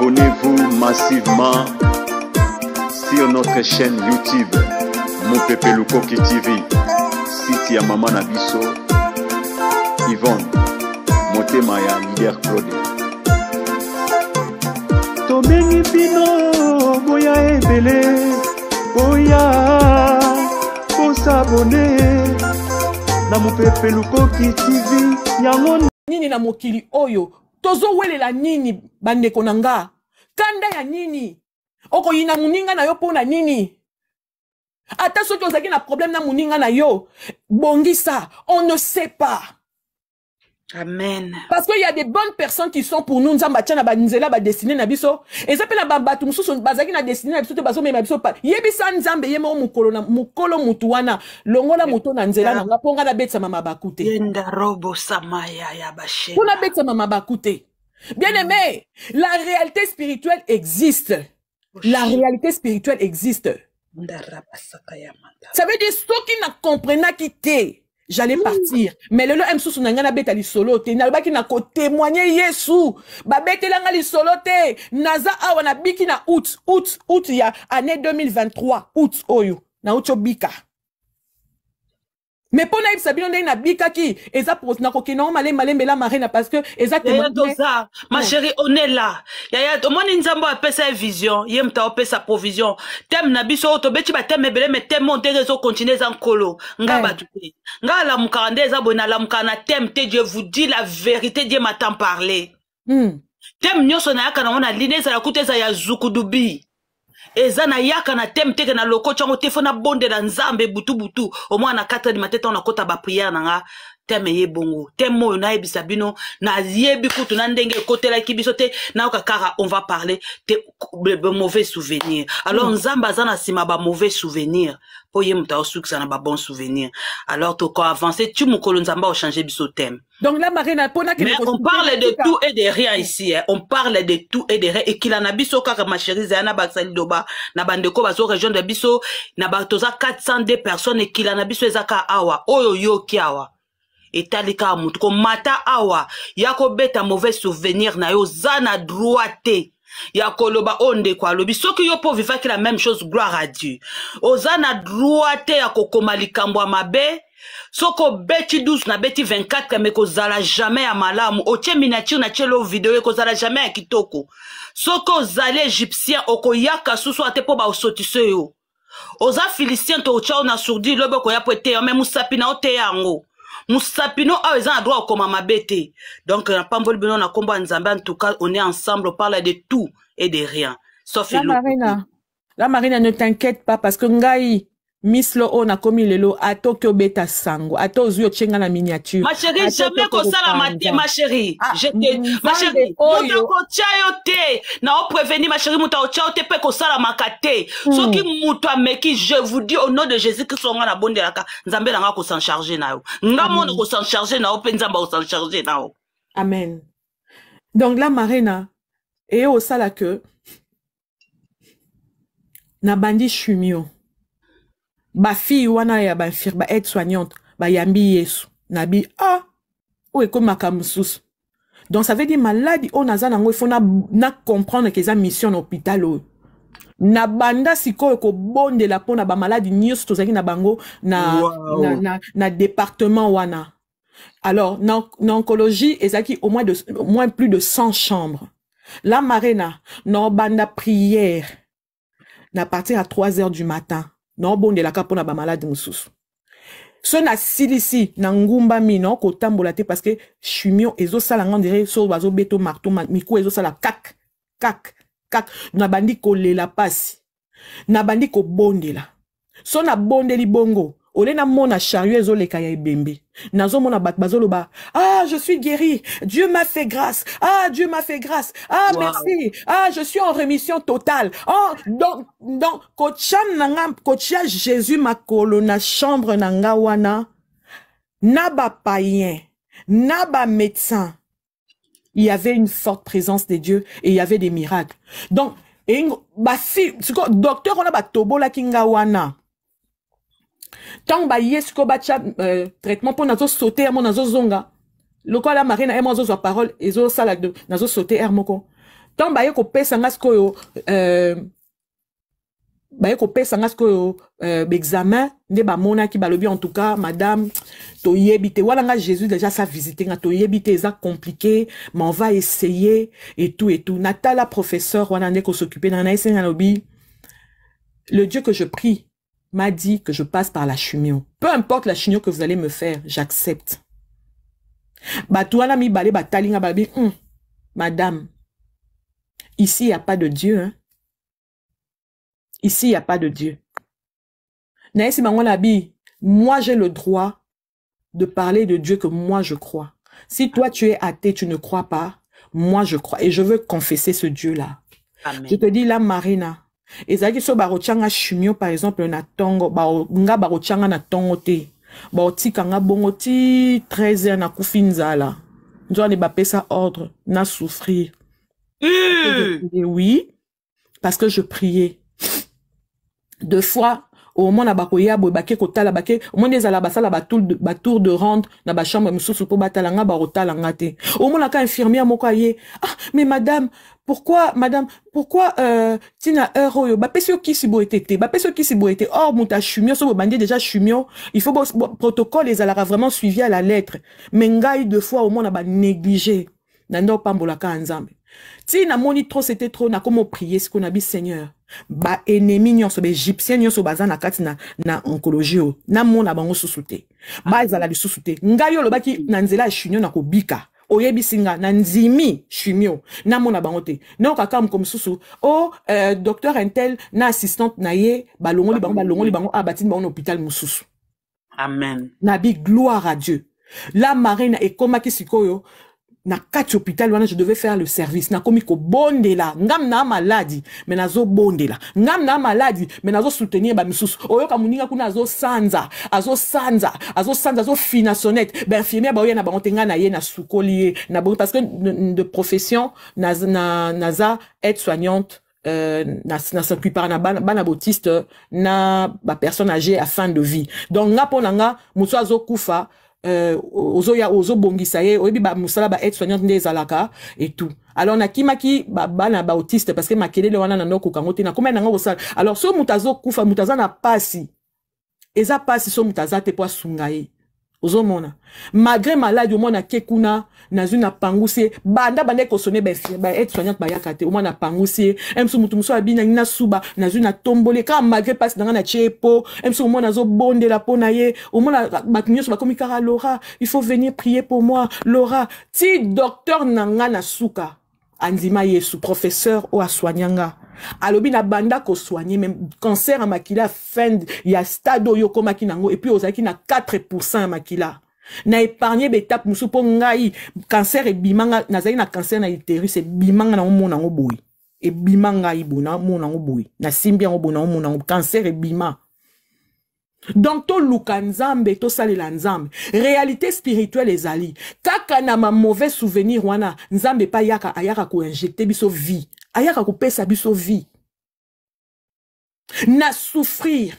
Abonnez-vous massivement sur notre chaîne YouTube Mopepe Lukoki TV. Site ya Maman Abisso, Yvonne, Motema ya Leader Claude. Tobengi bino boya ebele boya bosabone na Mopepe Lukoki TV yango nini na mokili oyo tozowelela nini bandeko na nga kanda ya nini okoyina moninga na yo mpo na nini ata soki ozalaki na problème na moninga na yo bongisa on ne sait pas Amen. Parce qu'il y a des bonnes personnes qui sont pour nous, nous ambatchana ba nzela ba destinée na biso. Et ça peut la bambatu mususu bazaki na destinée na biso te bazo mema biso pa. Yebisa nzambe yema mukolo na mukolo mutu Mutuana, longola mutu na nzela na ngaponga na betsa mama bakute. Yenda robo samaya ya bashe. Kuna betsa mama bakute. Bien aimé, la réalité spirituelle existe. La réalité spirituelle existe. Ça veut dire ceux qui ne comprennent pas quitté j'allais mmh. partir mais le lo mosusu na beta li solo te nako na témoigner yesu babetelanga Solo. te naza awa biki na out out out ya année 2023 out oyo nauti bika. me mpo nayebisa bino ndenge nabikaki eza nakokenda ngo malembalembela marena parce que eza doza ma chéri onela yaya omoni nzambe oyo apesa ye vision ye moto aopesa provision teme na biso oyo tobeti bateme ebele me teme oyo ndenge ezokontinue eza nkolo nga bato te nga alamukaka nde eza boye nalamukaka na teme te je vous dis la vérité die matan parle hmm. teme nyonso nayaka nango na lini ezala kuta eza ya zukudubi eza na yaka na teme teke na loko ntango te fo nabondela nzambe butu butu omwana na 4 animateur ntango nakɔta bapriere na nga teme ye bongo teme oyo nayebisa bino nayebi kutu na ndenge ekotelaki biso te nayoka kara, on va parler te mauvais souvenir alors mm. nzamba zana na ba mauvais souvenir po ye osuksa na ba bon souvenir alors toko tu ti mokolo nzambe change biso teme Donc là, Marina, pona Mais hein. on parle de tout et de rien ici. On parle de tout et de rien. Et qu'il en a biso ma chérie Zana Baksali Doba, na bandeko bazo région de biso, na batoza 402 personnes et kilanabiso en a biso ezaka awa, oyo yo ki awa. etali kaka motu komata awa ya kobeta mauvais souvenir na yo oza na droit te ya koloba oyo ndeko alobi soki yo mpo ovivaki la même chose gloire à dieu oza na droit te ya kokoma likambo ya mabe soki obeti 12 nabeti 24 me kozala jamai ya malamu otie miniature na tielo video ekozala jamai ya kitoko soki ozali égyptien okoyaka susu ate mpo baosotise yo oza filistin to otya o na sourdi lobi okoya po eteya me mosapi na oteya yango Nous ah, ils ont un droit au ma bête. donc pas pas na nkombo à combat, en tout cas on est ensemble on parle de tout et de rien sauf la marina la marina ne t'inquiète pas parce que Ngaï... mislo oyo nakomi lelo atoki obeta sango ata ozwi otyenga na miniature ma chéri jamais kosalama te ma chéri ah, ma chéri moto akotya yo te na opreveni ma chéri moto akotya yo te mpe kosalamaka te hmm. soki moto ameki je vous dis au nom de jésus kristo onga nabondelaka nzambe nanga kosan charge na yo nga mona kosan charge na yo mpe nzambe akosan charge na yo amen donc la marena eye osala ke nabandi chumio fille, wana ya banfir ba aide soignante yambi yesu nabi ah oyo ekomaka mosusu donc ça veut dire maladi on naza nango faut na na ke une mission na hôpital oyo na banda bonde la mpo na bamaladi nyonso tozalaki na bango na, na, na, na département wana alors na, oncologie qui au moins, de, moins plus de 100 chambres la marena na banda prière na partir à 3 heures du matin naobondelaka mpo na bamalade mosusu so nasilisi na ngumbami naokotambola te parceke chimio ezosalanga ondire so bazobeta marto mikuwa ezosala kak kak kak nabandi kolela mpasi nabandi kobondela so nabondeli bongo ole namona chariot ezoleka ya ebembe nazomona bazolo ba. ah je suis guéri dieu m'a fait grâce ah dieu m'a fait grâce ah merci ah je suis en rémission totale oh, donc donc kotia nanga kotia jésus ma colonna chambre nangawana, wana Naba bapaïen na médecin. il y avait une forte présence de dieu et il y avait des miracles donc basi sikoyo docteur a la kinga wana ntango yesko bacha batya traitement mon nazosote zonga. nazozonga lokola mari na ye mon azozwa parole ezosala nazosote air moko ntango baye kopesa nga sikoyo baye euh nga euh, examen. ba mona qui balobi en tout cas madame to te wana nga jésus déjà sa visite nga to te compliqué Mais on va essayer et tout et tout natala professeur wana nde kosokupe na na le dieu que je prie m'a dit que je passe par la chimio. Peu importe la chimio que vous allez me faire, j'accepte. Madame, ici il n'y a pas de Dieu. Hein. Ici il n'y a pas de Dieu. moi j'ai le droit de parler de Dieu que moi je crois. Si toi tu es athée, tu ne crois pas, moi je crois. Et je veux confesser ce Dieu-là. Je te dis là, Marina, ezalaki so barochanga chumio, par exemple na ba nga barochanga na tongote te baotikanga bongo ti 13 heure on nzala nzwani ça ordre souffrir. mm. oui parce que je priais deux fois omona bakoya baké bake la bake omoni ezala basala batour de rente na bachambre po langa barota nga au moins la omonaka infirmière moko ah mais madame pourquoi madame pourquoi euh, tina heure oyo bapesi yo kisi boye bah, te te si yo kisi boye te or oh, moto chumio, so bandi déjà chumio il faut bo, bo, protocole vraiment suivi à la lettre mais de deux fois au neglige. Bah, na nde la ya anzambe na moni trop c'était trop n'a qu'on Seigneur. dit na nyon baennemi égyptien sobe so baza na kati na, na mon na mon bango susu Ba bazala ah. lisusu te ngayo baki nanzela na nzela na kobika oyebisi nga na mon chimio na bango te kakam kom mosusu o oh euh, docteur intel na assistante na ye balongoli bango balongoli bango abatine ah, batini bango hôpital amen na bi gloire à dieu la marine ekomaki sikoyo na quatre hôpitaux, je devais faire le service nakomi kobondela ngam na maladi me nazobondela ngam na maladi soutenir soutenir, bamisusu oyo moninga kuna azo azosanza azo sansa sonnete zo sansa na Je te a na yena nasukoli ye na parce que de profession naza na, na aide soignante euh, na, na na bana, na ba personne âgée à fin de vie donc nga ponanga na nga euh, ozoya ozobongisa ye oyebi bamosala ba aide soignante nde ezalaka et tout alors nakimaki bana baautiste parce que makelele wana nando akoka yango te nakomai nango kosala alors so moto azokufa moto aza na pasi eza pasi so moto aza te mpo asunga ye ozomona malgré maladi omwana kekuna, nazuna nazwi napangusi ye banda bane kosone baete soignante bayaka ben, te omwana apangusi m'so emusu motu mosu na souba n'azu na natomboli kaka malgré mpasi na ngai natie ye zo bon de la mpo na au omona bato ba bakomi laura il faut venir prier pour moi laura ti docteur nanga na suka andima yesu professeur ou asoignanga banda ko soigné même cancer en makila fin ya stade yoko et puis puis ki na 4 makila na épargne betap mosusu mpo ngai cancer ebimanga bimanga, na cancer na uterus ebimanga bimanga na omuna boye E bimanga boye namona yango Na nasimbi yango na mon cancer cancer bima. donc to toluka nzambe la nzambe réalité spirituelle ezali kaka na mauvais souvenir wana nzambe yaka ayaka ko injecte biso vie ayaka kopesa biso vie na souffrir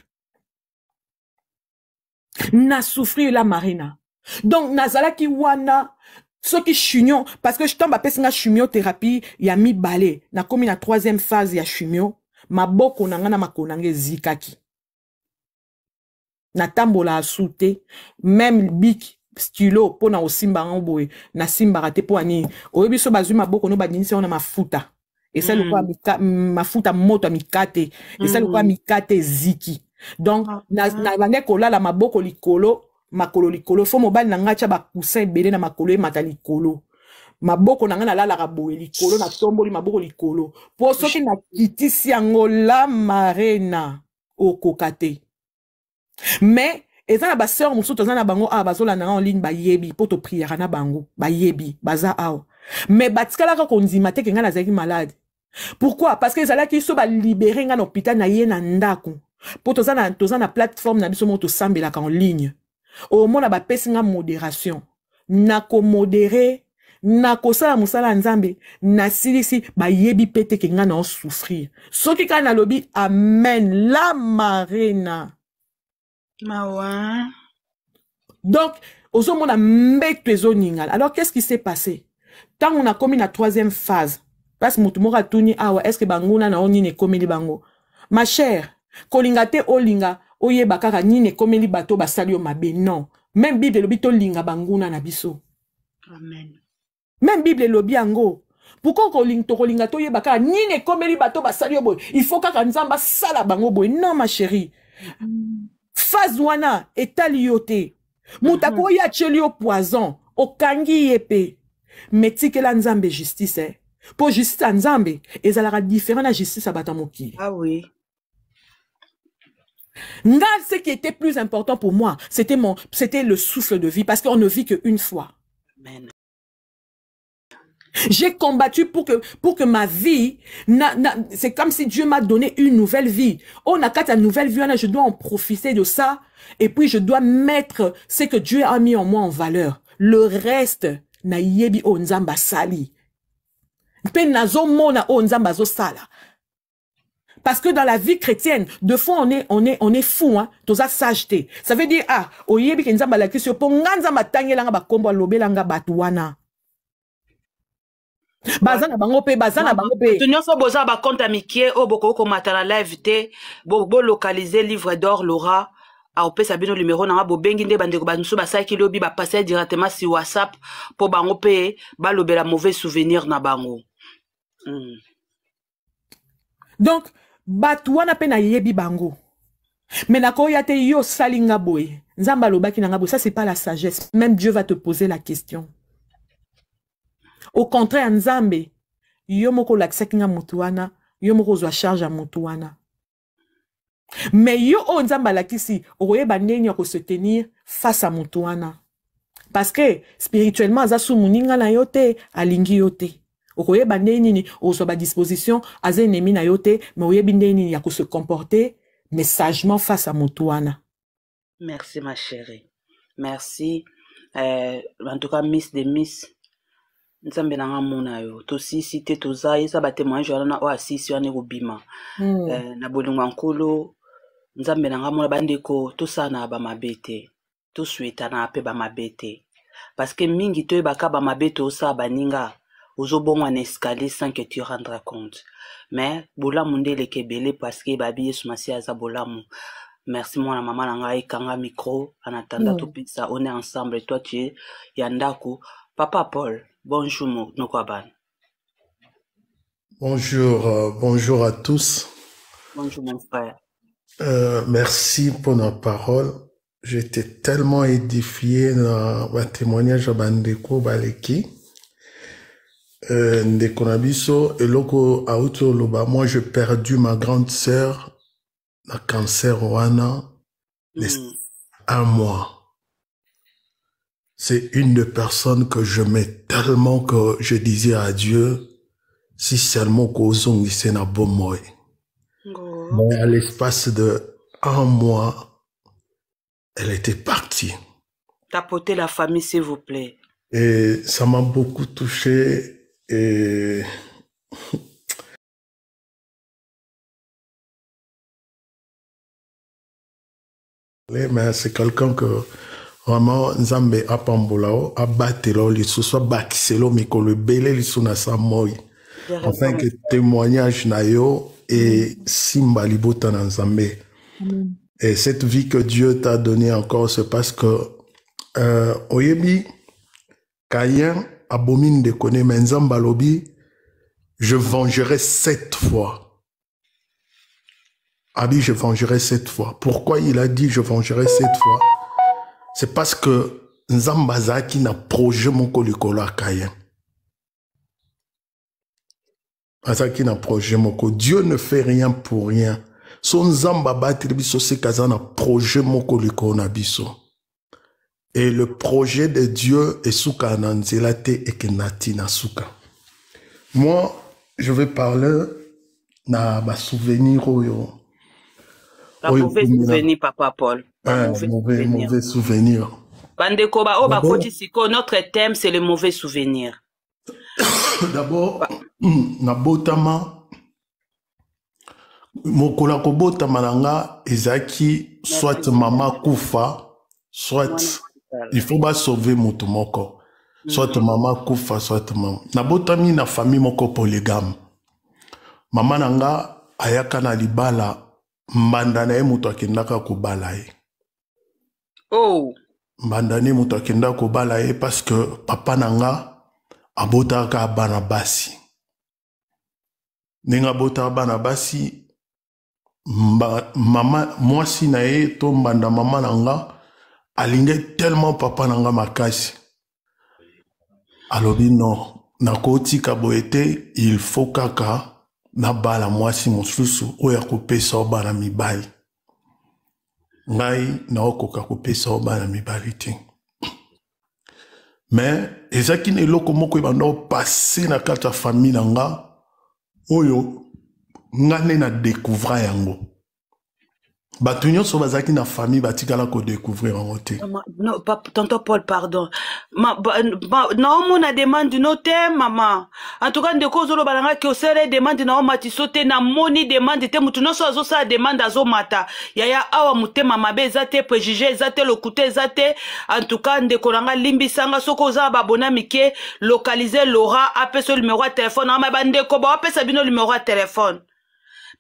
na souffrir la marina donc nazalaki wana soki chimio parce que ntango bapesinga chimiothérapie ya mibale nakomi na troisième phase ya chimio maboko na ngai na makolo na ngai ezikaki natambola asu te meme biki stylo mpo na kosimba yango boye nasimbaka te mpo anini oyebi so bazwi maboko no badinisi yango na mafuta eza mm. lokola mafuta moto ya mikate eza mm. lokola mikate eziki donc ah, nabandai na ah. kolala maboko likolo makolo likolo fo mobali na ngai atya bakusin ebele na makolo emata likolo maboko na ngai nalalaka boye likolo natomboli maboko likolo mpo soki nakitisi yango la marena okoka te mais eza na baseur mosusu toza na bango awa bazolanda nga en ligne bayebi mpo topriaka na bango bayebi baza awa me batikalaka kondima teke ngai nazalaki malade pourquoi parce que ezalaki so balibere ngai na hôpital na ye na ndako mpo toza na, toza na plateforme na biso moko tosambelaka en ligne omona bapesi ngai modération nakomodere nakosala mosala ya nzambe nasilisi bayebi mpe teke ngai naosouffrir soki kaka nalobi amen la marena mawa donc ozomona mbeto ezoningana alors qu'est ce qui s'est passé ntango nakomi na troisième phase mpasi motu moko atuni awa ah eske banguna na o nini ekomeli bango ma chere kolinga te olinga oyeba kaka nini ekomeli bato basali yo mabe non meme bible elobi tolinga banguna na biso amen meme bible elobi yango pourkui kolinga tokolinga toyeba kaka nini ekomeli bato basali yo boye il faut kaka nzambe asala bango boye non ma chérie phase wana etali yo te moto mhm. akoya atyeli yo poison okangi ye mpe mais là nzambe justice hein. pour justice nzambe différent la justice à batamoki. ah oui. ce qui était plus important pour moi, c'était mon, c'était le souffle de vie, parce qu'on ne vit qu'une fois. J'ai combattu pour que, pour que ma vie, c'est comme si Dieu m'a donné une nouvelle vie. Oh, on a quatre nouvelle vie, je dois en profiter de ça, et puis je dois mettre ce que Dieu a mis en moi en valeur. Le reste, nayebi oh, sali. pe pe nazo mona onzamba oh, zo sala Parce que dans la vie chrétienne, de fois on est, on est, on est fou, hein. Toza s'acheter Ça veut dire, ah, oyebi ke nzamba la kisyo, nganza matanye langa lobe langa batuana. baza na bango pe on na bango boza bacompte amike on oboko ko la live te localiser livre d'or laura aopesa bino numéro na nga bobengi nde bandeko bamisusu basalakeli lobi ba passer directement si whatsapp pour bango ba balobela mauvais souvenir na bango hmm. donc bato wana mpe yebi bango Menako nakoya te yo salingabwe, boye nzamba lobaki na ngabo ça c'est pas la sagesse même dieu va te poser la question au contraire nzambe yo moko olakisaki nga mutuana, yo moko charge a mutuana me yo oyo oh, nzambe alakisi okoyeba ndenge ya kosetenir face ya moto wana parceke spirituellement aza sumu ninga na yo te alingi yo te okoyeba ndenge nini okozwa badisposition aza enemi na yo te me oyebi ndenge nini ya kose comporter mais sagement face ya moto wana merci ma chérie merci euh, en tout cas miss de miss nzambe na nga mona yo tosisi te toza eza batémoignage wana oyo oh, asisi wana ekobima mm. euh, na bolingo ya nkolo nzambe na ngai mona bandeko tosala na bamabe te toswetana mpe bamabe te parceke mingi toyebaka bamabe toosala baninga ozobongwa na escalier sans que tu rendre compte mais bolamu nde eleka ebele parceke ebabi yesu masiya aza bolamu merci mwana mama na ngai ekanga micro anatanda mm. topesa on est ensemble toi tu es ya ndako papa paul bonjour noko ya bana bonjour euh, bonjour à tous bonjour mon frère Euh, merci pour nos paroles. J'étais tellement édifié dans le témoignage de Bandeko Baleki. Euh, Ndeko Konabiso, et Auto lobamo moi j'ai perdu ma grande sœur, la cancer Wana, un hmm. mois. C'est une des personnes que je mets tellement que je disais à Dieu, si seulement vous c'est na bon mais à l'espace de un mois, elle était partie. Tapotez la famille, s'il vous plaît. Et ça m'a beaucoup touché et mais c'est quelqu'un que vraiment nzambe apambola a abatela o lisusu abakisela o mikolo ebele lisu na sa moi Enfin, que témoignage na et Simba Et cette vie que Dieu t'a donnée encore, c'est parce que euh, Oyebi, Kayen, abomine de connaître, mais je vengerai sept fois. Abi, je vengerai sept fois. Pourquoi il a dit je vengerai sept fois C'est parce que Nzambazaki n'a projet mon à Kayen azalaki na projet moko dieu ne fait rien pour rien Son zamba abateli biso seke aza na projet moko le na biso Et le projet de dieu est na nzela te ekende na ntina moi je vais parler na souvenir oyo oh, oh, mauvais souvenir bandeko oh, bao bakoti sikoyo notre thème c'est le mauvais souvenir d'abord nabotama mokolo ya kobotama na nga ezalaki soit mama kufa soit ifaut basauve motu moko soit mhm. mama kufa soit mama nabotami na famille moko polygame mama na nga ayaka na libala mbanda na ye moto akendaka kobala ye oh. mbanda na ye moto akendaka kobala ye parce que papa na nga abotaka bana basi ndenge abotaka bana basi mba, mama mwasi na ye to mbanda mama na nga alingai tellement papa na nga makasi alobi no nakotika boye te il faut kaka nabala mwasi mosusu oyo akopesa o bana mibali ngai naokoka kopesa o bana mibali te me ezalaki na eloko moko ebanda opase na kati ya famille na nga oyo nga nde na découvra yango bato nyonso bazalaki na famille batikala kodécouvrir yango te ah, no, tonto paul pardon naomona demande no te mama antuka ndeko ozoloba na ngaki osala demande naomatiso te namoni demande te motu nyonso azosala demande azomata yaya awa motema mabe eza te préjuge eza te lokuta eza te antuka ndeko na nga limbisanga soki oza na babona mike localize laura apesa numero ya telefone ama bandeko baopesa bino numero ya telefone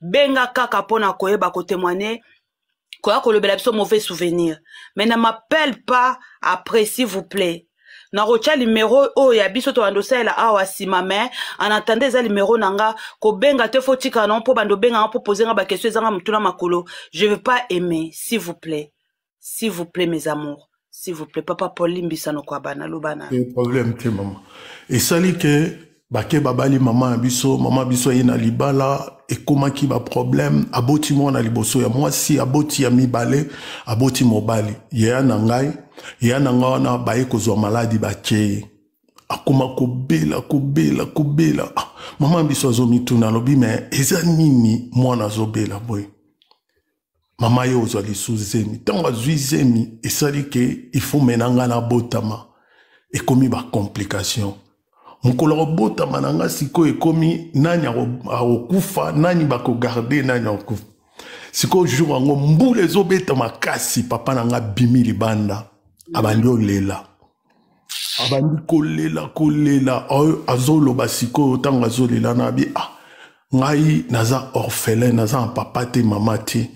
benga kaka mpona koyeba kotemoine Quoi koya le belabso mauvais souvenir mais ne m'appelle pas après s'il vous plaît nakotia limero oyo oh, ya biso to bando salela awa ah, nsima me attendez eza numéro nanga ko benga te fo tika nango mpo bando obenganga mpo pozenga bakestio ezanga mutuna makolo je veux pas aimer s'il vous plaît s'il vous plaît mes amours s'il vous plaît papa paul limbisano koyaba bana Et problème te et esali que bake babali mama na biso mama biso aye na libala ekomaki baproblème aboti mwana liboso ya mwasi aboti ya mibale aboti mobali yeya na ngai yeya na ngai wana baye kozwa maladi batie ye akoma kobela kobela kobela ah, mama biso azomituna alobi me eza nini mwana azobela boye mama ye ozwa lisu zemi ntango azwi zemi esali ke ifo menanga na botama ekomi bacomplikation mokolo ya kobotama na nga sikoyo ekomi nani akokufa nani bakogarde nani akokufa sikoyo jour yango mbula ezobeta makasi papa na nga abimi libanda abandi olela abandi kolela kolela oyo azoloba sikoyo ntango azolela na abi ah ngai naza orphelin naza na papa te mama te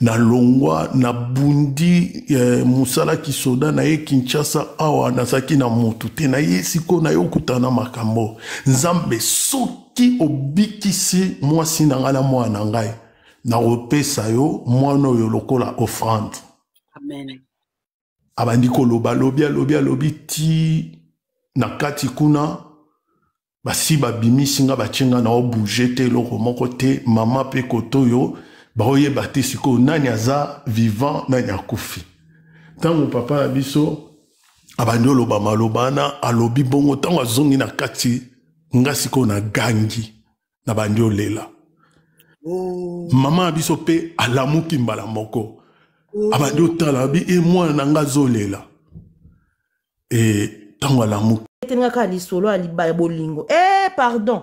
nalongwa nabundi eh, mosala kisoda na ye kinshasa awa nazalaki na motu te naye sikoyo naye okutana na makambo nzambe soki obikisi mwasi na ngai na mwana na ngai nakopesa yo mwana oyo lokola offrande abandi koloba alobi alobi alobi ti na kati kuna basi babimisi nga batie nga na obouge te eloko moko te mama mpe koto oyo baoyeba te sikoyo nani aza vivant nani akufi ntango papa na biso abandi oloba maloba wana alobi bongo ntango azongi na kati nga sikoyo na gangi na bandi olela oh. mama na biso mpe alamuki mbala moko oh. abandi otala abi e mwana na nga azolela e ntango alamuki etengaka lisolo ya bolingo e pardon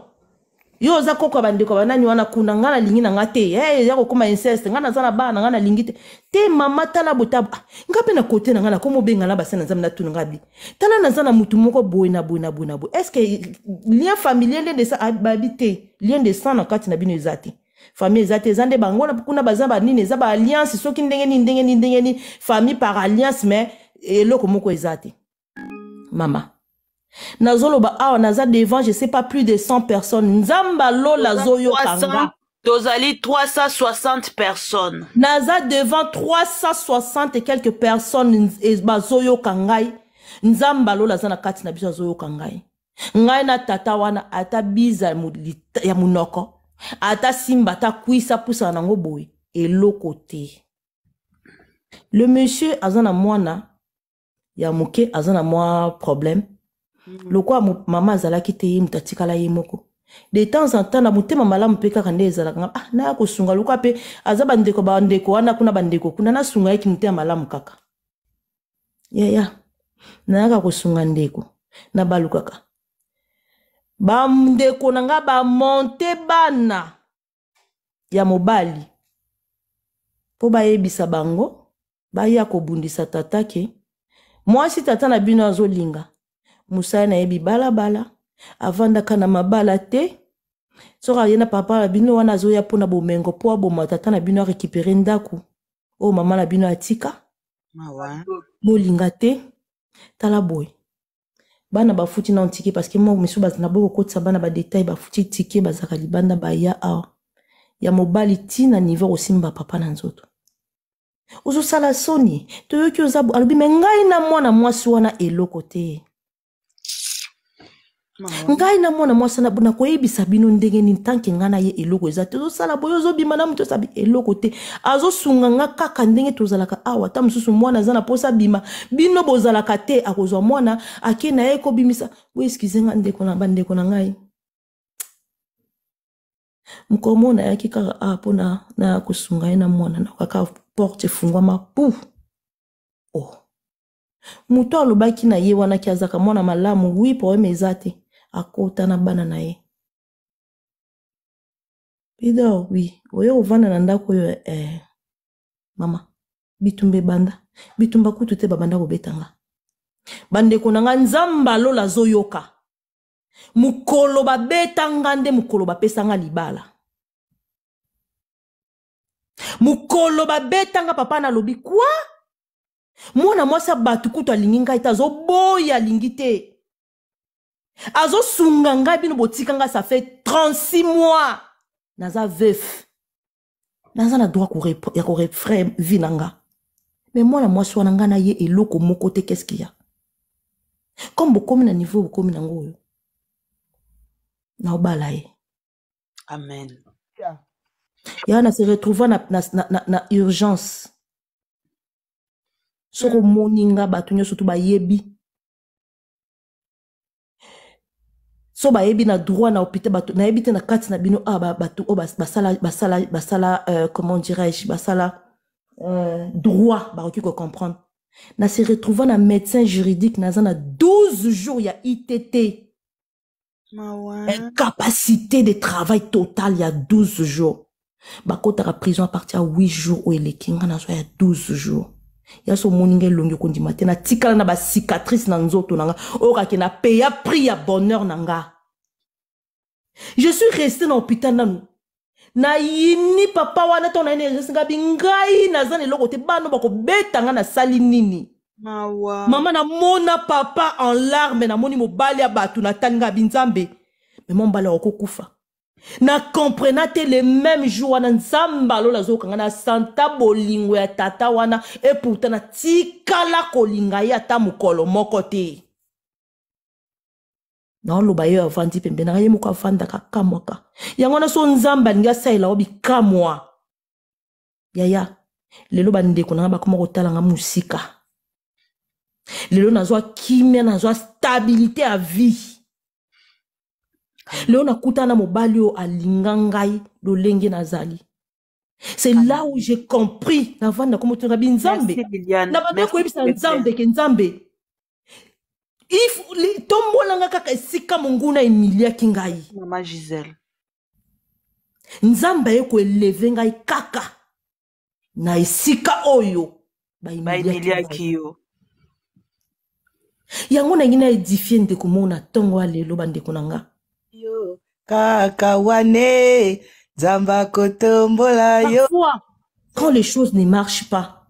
yo oza koko ya bandeko banani wana kuna ngai nalingi na ngai te hey, ya kokóma inceste ngai naza na bana na ngai nalingi te te mama tala botabo ah, ngai mpe na kote na ngai nakoma obengana basa na nzambe natuna ngai bi tala naza na motu moko boye na boye na boye na boye est ce que lien familier lien de sa ah, babi te lien de sang na kati na bino eza te famille eza te eza nde bango kuna baza banini eza baalliance soki ndenge nini ndenge nini ndenge nini famille par alliance mais eloko moko eza te mama nazoloba awa naza devant je sais pas plus de 100 personnes nzambe alola azoyokanga tozali 360 personnes naza devant 360 et quelques personnes bazoyoka ngai nzambe alola aza na kati na biso azoyoka ngai ngai na tata wana ata biza ya monoko ata simba ata kwisa pusana nango boye eloko te le monsieur aza na mwana ya moke aza na mwa problème Mm. lokwa mama azalaki te ye moto atikala ye moko de temps en temps na motema malamu mpe kaka nde ezalaka ah naya kosunga lokwa mpe aza bandeko bandeko wana kuna bandeko kuna nasunga yaki motema malamu kaka yaya yeah, nayaka kosunga ndeko na balukaka bandeko nanga ngai bamonte bana ya mobali mpo bayebisa bango baya kobundisa tata ke mwasi tata na bino azolinga mosala na ye bibalabala avandaka na mabala te soko aye na papa na bino wana azoya mpona bomengo mpo aboma tata na bino arécupere ndako oyo mama na bino atika bolinga te tala boye bana bafuti na ntike parceke moko misu na bo kokotisa bana badetail bafuti tike bazalaka libanda baya awa ya mobali ntina nivo kosimba papa na nzoto ozosala soni toyoki oza alobi me ngai na mwana mwasi wana eloko te ngai namona mwasi na koyebisa bino ndenge nini tanke ngai na ye eloko eza te ozosala boye ozobima na moto osabi eloko te azosunga nga kaka ndenge tozalaka awa ata mosusu mwana aza na mposa bima bino bozalaka te akozwa mwana ake na ye kobimisa boye eskize nga ndeko na bandeko na ngai mkomo nayaki kaka a mpo naya kosunga ye na mwana na kaka porte efungwama pu o oh. moto alobaki na ye wana ki azaka mwana malamu wi probleme eza te akota na bana na ye bidor wi oya ovanda na ndako oyo eh, mama bitumba ebanda bitumba kutu te babanda kobetanga bandeko na nga nzambe alola azoyoka mokolo babetanga nde mokolo bapesanga libala mokolo babetanga papa nalobi kwa mwana mwasi ya bato kutu alingi ngai te azoboya alingi te azosunga ngai bino botika ngai ça fait 36 mois naza veuf naza na droit ya korefre vi na nga me mwana mwasi wana ngai naye eloko moko te qu'est-ce ya comme bokomi na niveau bokomi nango oyo naobala ye amen yeah. ya na se retrouva na, na, na, na urgence soko hmm. moninga bato nyonso to bayebi so bayebi na droit na opite bato nayebi te na kati na bino ah bato oyo oh, basala basala basala euh, comment dirais-je basala euh, droit ko comprendre na se retrouva na médecin juridique naza na 12 jours ya itt incapacité de travail total ya 12 jours ta prison apartir à 8 jours oyo eleki nga nazwa ya 12 jours ya so moninga nga elongi okondima te tikala na cicatrice na nzoto o ka oyo na peya prix ya bonheur nanga je suis resté na hôpital nanu nayini papa wana ntango nayini eresingabi ngai naza na eloko te bano bakobetanga nasali nini mawa mama namona papa en larme namoni mobali ya bato natalinga abi nzambe mema mobali akokokufa nakomprena te le même jour wana nzambe alola azokanga nasanta bolingo ya tata wana epourtant natikala kolinga ye ata mokolo moko te naoloba ye avandi pembeni nanga ye moko avandaka akamwaka yango wana so nzambe alingi asalela o bikamwa yaya lelo bandeko nanga bakoma kotalanga mosika lelo nazwa kimia nazwa stabilité ya vie leo nakutana na mobali oyo alinga ngai lolenge nazali c'est là où j'ai compris navandaka motonga binzambe na banda koyebisa nzambe ke nzambe if tombolanga kaka esika monguna emiliaki ngai mama gisele nzambe aye koeleve ngai kaka na esika oyo baemiliaki yo yango nangi na edifie ndeko moko na ntongo ya lelo bandeko na nga yo kaka wane nzambe akotombola yo quand les choses ne marchent pas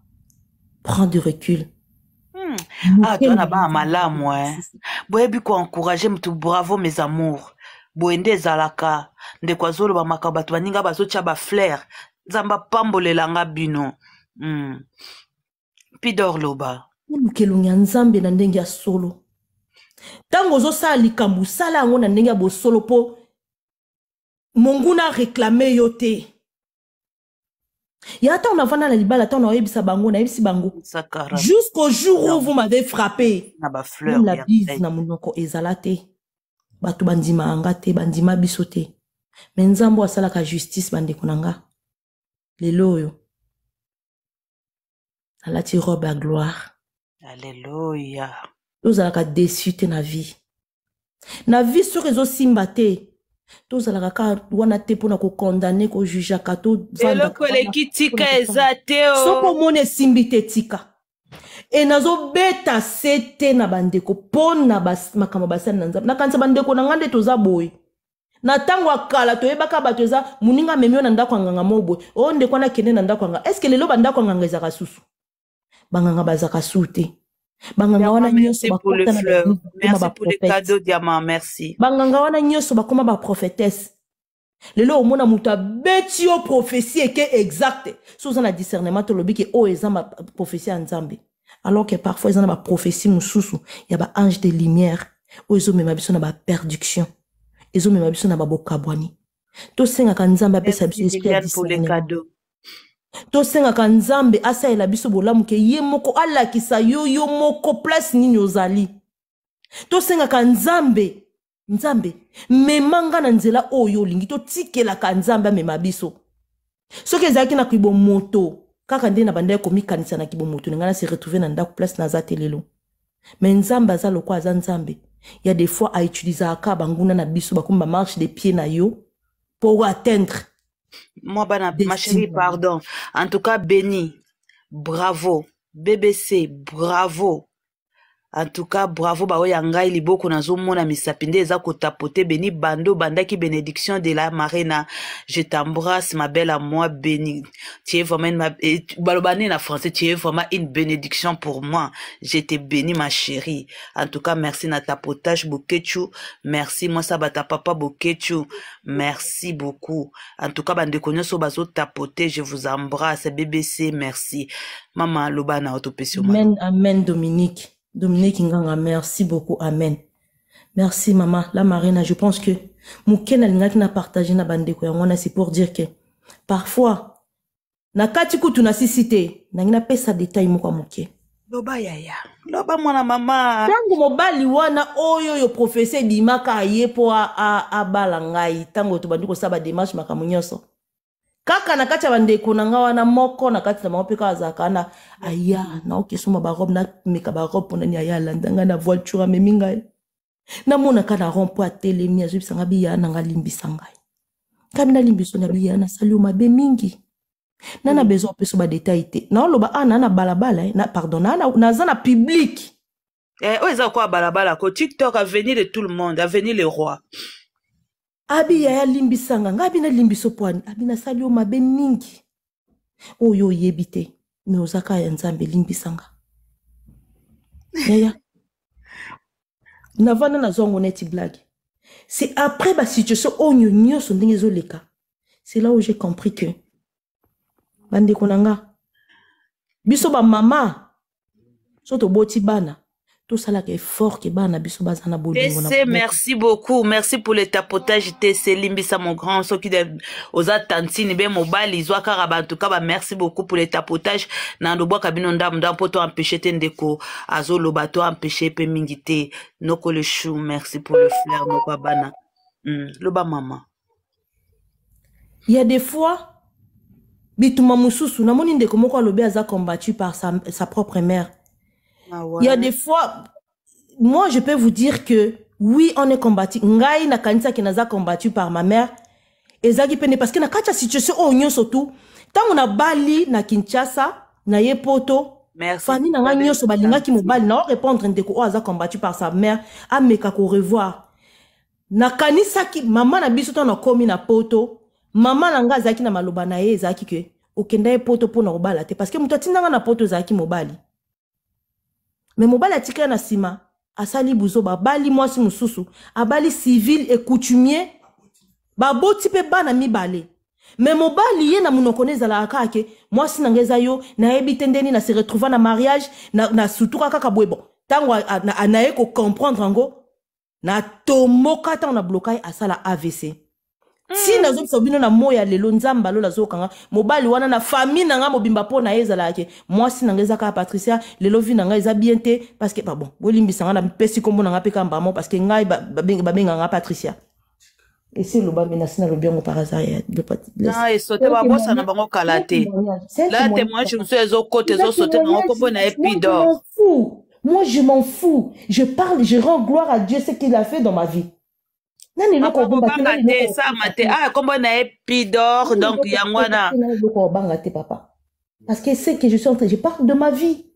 prends de recul awa toza na bana malamu e boyebi koencourage motu bravo mes amours boye nde ezalaka ndeko azoloba makambo bato baninga bazotya baflaire nzambe apambolelanga bino hmm. pidor loba mokelongi ya nzambe na ndenge ya solo ntango ozosala likambo osala yango na ndenge ya bosolo mpo monguna reklame yo te ya ntango navanda na libala ntango naoyebisa bango nayebisi bango jusqu'au jour où vous m'avez frappé ah, la bise na monoko ezala te bato bandima yanga te bandima biso te me nzambe asalaka justice bandeko na nga lelo oyo nalati robe ya gloire alleluya tozalaka desu te na vie na vie soki ezosimba te tozalaka kaka wana te mpona kokondane kojujaka toeloko eleki tika eza te oh. soko omoni esimbi te tika e nazobeta se te na bandeko mpona makambo basali na nzambe nakanisa bandeko na ngai nde toza boye na ntango ya kala toyebaka bato eza moninga amemi oyo na ndako ya nganga mo boye oyo ndeko wana akende na ndako ya nganga estce lelo bandako ya nganga ezaka susu banganga bazaka su te banganga wana nyonso banganga wana nyonso bakóma baprofétese lelo omona moto abeti yo profesi eke exacte so oza na discernement tolobi ke oyo eza baprofesi ya nzambe alors ke parfois eza na baprofesi mosusu ya baange de lumière oyo ezomema biso na baperduction ezomema biso na babokabwani tosengaka nzambe apesa biso esprit ya discernement tosengaka nzambe asalela biso bolamu ke ye moko alakisa yo yo moko place nini ozali tosengaka nzambe nzambe mema nga na nzela oyo olingi totikelaka nzambe amema biso soki ezalaki na kibo moto kaka nde na bandai komikanisa na kibo moto ningai nase retrouve na ndako place naza te lelo me nzambe aza lokwa aza nzambe ya des fois autilisaka banguna na biso bakomi bamarshe de pied na yo mpo atteindre Moi, ma chérie, pardon. En tout cas, béni. Bravo. BBC, bravo. En tout cas, bravo baoyo ya a liboko nazomona misapi ça eza kotapote béni, bando bandaki bénédiction de la marena je tembrasse ma belle à moi béni tu es vraiment une... na français tu es vraiment une bénédiction pour moi je te ma chérie en tout cas merci na tapotage bokechu merci Moi, ta papa bokechu merci beaucoup en tout cas so nyonso tapoter, je vous embrasse bbc merci maman, l'obana na amen amen dominique Dominique Nganga, merci beaucoup. Amen. Merci, maman. La Marina, je pense que Mouken qui n'a partagé na bande koyangwana, c'est pour dire que parfois, na kati tu na cité, na ngina pesa détail moko mouke. Loba yaya. Loba mwana mama. Tango bali wana oyo yo professeur dimaka aye po a a, a Tango tuba bandi ko ba démarche munyoso. kaka na kati ya bandeko na ngai wana moko na kati na bango mpe kaka azalaka na aya naoki esomba barobe nameka barobe mpo nani aya alanda ngai na voiture amemi ngai namonaka na rond po atelemi azobisa ngai biya na ngai alimbisa ngai ngai minalimbisa na biya nasali yo mabe mingi na na besoin mpeso badetail te naoloba a na na balabala eh, na pardon naza na publike eh, oyo eza kokoya balabala ko tiktok avenir de tout le monde avenir le roi abi yaya alimbisanga nga abi nalimbiso pwani abi nasali yo mabe mingi oyo oyebi te me oza kaka ya nzambe elimbisanga yaya navanda nazwango neti blague c'est après basituation oyo nyonso ndenge ezoleka c'est là où j'ai compris que bandeko na nga biso bamama so toboti bana tosalaka fort ke bana biso na merci beaucoup merci pour le tapotage tc limbisa mon grand soki oza tantine be mobali en tout tout merci bah, merci beaucoup pour le tapotage na lobwaka bino ndamu ndamu mpo to empêche te ndeko Lobato bateau empêche mpe mingi mingité noko le chou merci pour le fleur, moko bana mm. ba mama il y a des fois bituma na namoni ndeko moko alobi aza combattu par sa, sa propre mère ah Il y a des fois, moi, je peux vous dire que oui, on est combattu. ngaï na kanisa kenaza combattu par ma mère. Ezaki pene parce que na kacha situation o surtout. tant on a Bali na Kinshasa na ye poto. Merci. Fani na ngai nyoso balinga ki na répondre ndeko o aza combattu par sa mère ameka ko revoir. Na kanisa ki maman na biso to na komi na poto. maman na ngai azaki na maloba na ye ezaki ke okenda ye poto pour obala balate parce que mutatindanga na poto ezaki bali. me mobali atikali na nsima asali buzoba abali mwasi mosusu abali civil ecoutumier baboti mpe bana mibale me mobali ye na monoko ne ezalaka kake mwasi na ngai eza yo nayebi te ndeni na se retrouva na mariage na, na sutura kaka boye bon ntango naye kocomprendre yango natomoka ntango na bloka ye asala avc si hmm. nazobisa bino na moi ya lelo nzambe alola zokanga mobali wana na famille na ngai mobimba po na ezala ezalaka ke mwasi na ngai eza kaka patricia lelo vi na ngai eza bien te parceke babon bolimbisa nga na mpesi kombo na ngai mpe kaka mbamo parceke ngai ba nga patricia esi eloba me nasi nalobi yango par hasard esote ah, babosa na bango Là témoin je témoignage mosusu ezokota ezosote nango nkombo na ye Moi, je m'en fous. Je parle, je rends gloire à Dieu ce qu'il a fait dans ma vie makambo obanga te esama te aya nkombo ah, na ye pidor donc yango wana eloko obanga te papa parce que c'est que je suis entrain je parle de ma vie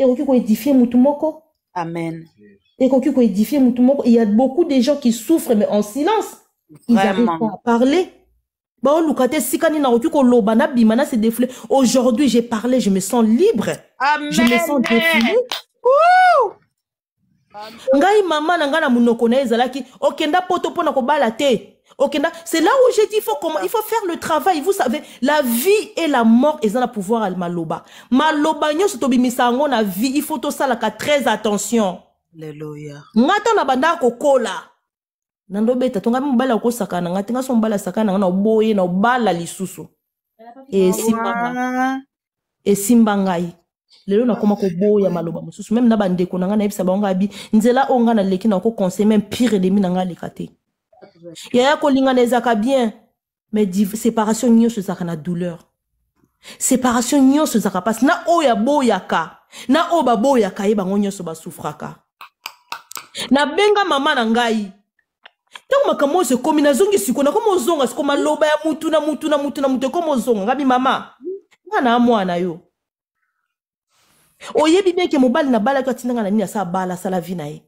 Et ekoki koédifie mutu moko amen Et ekoki koédifie mutu moko il y a beaucoup de gens qui souffrent mais en silence ils n'arrivent pas à parler baoluka te sika nini nakoki koloba nabima na c'est défile aujourd'hui j'ai parlé je me sens libre amen. je me sens défilé ngai mama na ngai na monoko na ye ezalaki okenda poto mpona kobala te okenda c'est là où j'ai dit il faut, comment, il faut faire le travail vous savez la vie et la mort eza na pouvoir maloba maloba nyonso tobimisa yango na vie il faut tosalaka très attention ngai ntango na bandaka kokola na ndobeta to ngai mobali akosakana na ngai te ngai so mobali asakana na ngai na oboye na obala lisusu esimba ngai lelo nakóma koboya maloba mosusu meme na bandeko na ngai nayebisa bango abi nzela oyo ngai naleki nakoconseil meme pire elemi na ngai aleka te yaya kolingana ezaka bien mais séparation nyonso ezalaka na douleur séparation nyonso ezalaka mpasi na oyo aboyaka na oyo baboyaka ye bango nyonso basufraka nabenga mama na ngai ntango makambo oyo ekomi nazongi sikoyo nakoma ozonga sikoyo maloba ya mutu na mutu na mutu na mutu ekoma ozonga ngai mimama nga na mwana yo oyebi bien ke mobali na balaki atindanga na nini asa abala asala vi na ye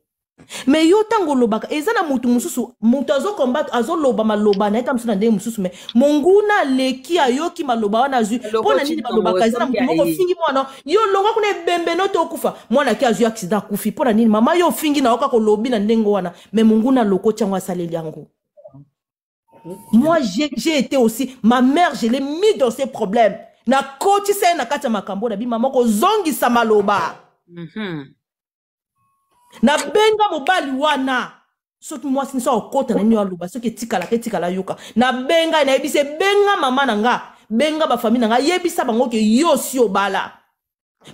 me yo ntango olobaka eza na motu mosusu moto azokombatre azoloba maloba na ye ka mosusu na ndenge mosusu me monguna aleki ayoki maloba wana azwi mpo na nini balobaka eza na motu moko ofingi mwana yo longa kuna ebembene oto okufa mwana ake azwi accident akufi mpo na nini mama yo ofingi na yo kaka olobi na ndenge wana me monguna alokoti yango asaleli yango mm. moi j'ai été aussi ma mère je l'ai mis dans ces problèmes nakotisa ye na kati ya makambo na bima moko ozongisa maloba mm -hmm. nabenga mobali wana soki mwasi nyonso akokɔta na nini aloba soki etikalaka etikala yoka nabenga ye nayebisa ebenga mama na nga benga bafami na nga yebisa bango ke yo si obala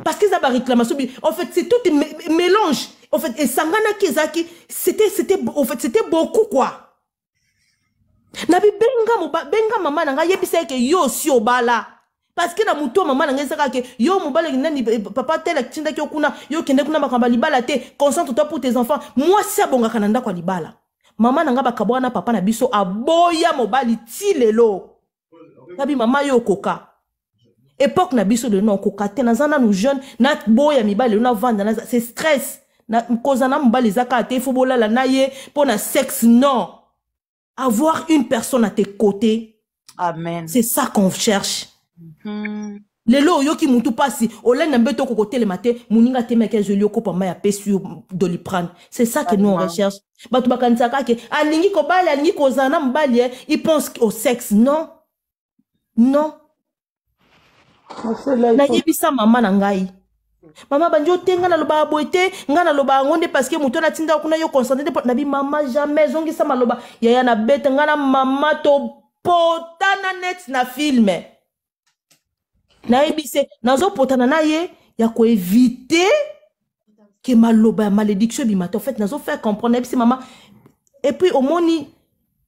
parce que eza baréclamation en fait c'est tout mélange en fait esanganaki ezalaki en fait c'était beaucoup quoi nabi benga, benga mama na nga yebisa ye ke yo si obala Parce que na motu maman na ngai ezaka que yo mobali nani eh, papa tele tinda qui okuna yo kende kuna makambo ya libala te concentre toi pour tes enfants moi c'est abongaka na ndako quoi libala maman na ngai bakabo papa na biso aboya mobali ti lelo maman mama yo okoka époque na biso de non okoka te naza nanu jeune naboya mibali lelo navanda c'est stress koza na mobali zaka te ifo bolala na ye na sexe non avoir une personne à tes côtés amen c'est ça qu'on cherche Mhm. lelo oyoki mutu mpasi olenda mbe toko kotelema te moninga temaki azoli okopa mai ape sur doliprane c'est ça que nous on recherche bato bakanisaka ke alingi kobali alingi kozala na mobali ye eh. i pense au sexe non non nayebisa mama na ngai mama bandi otenga nalobaka boye te ngai nalobaka yango nde parceke motu natindaka kuna yo concentre te nabi mama jamais ezongisa maloba yaya nabeta ngai na mama topotana neti na filme eh. nazo potana na ye ya éviter que maloba malédiction et puis en fait faire comprendre mama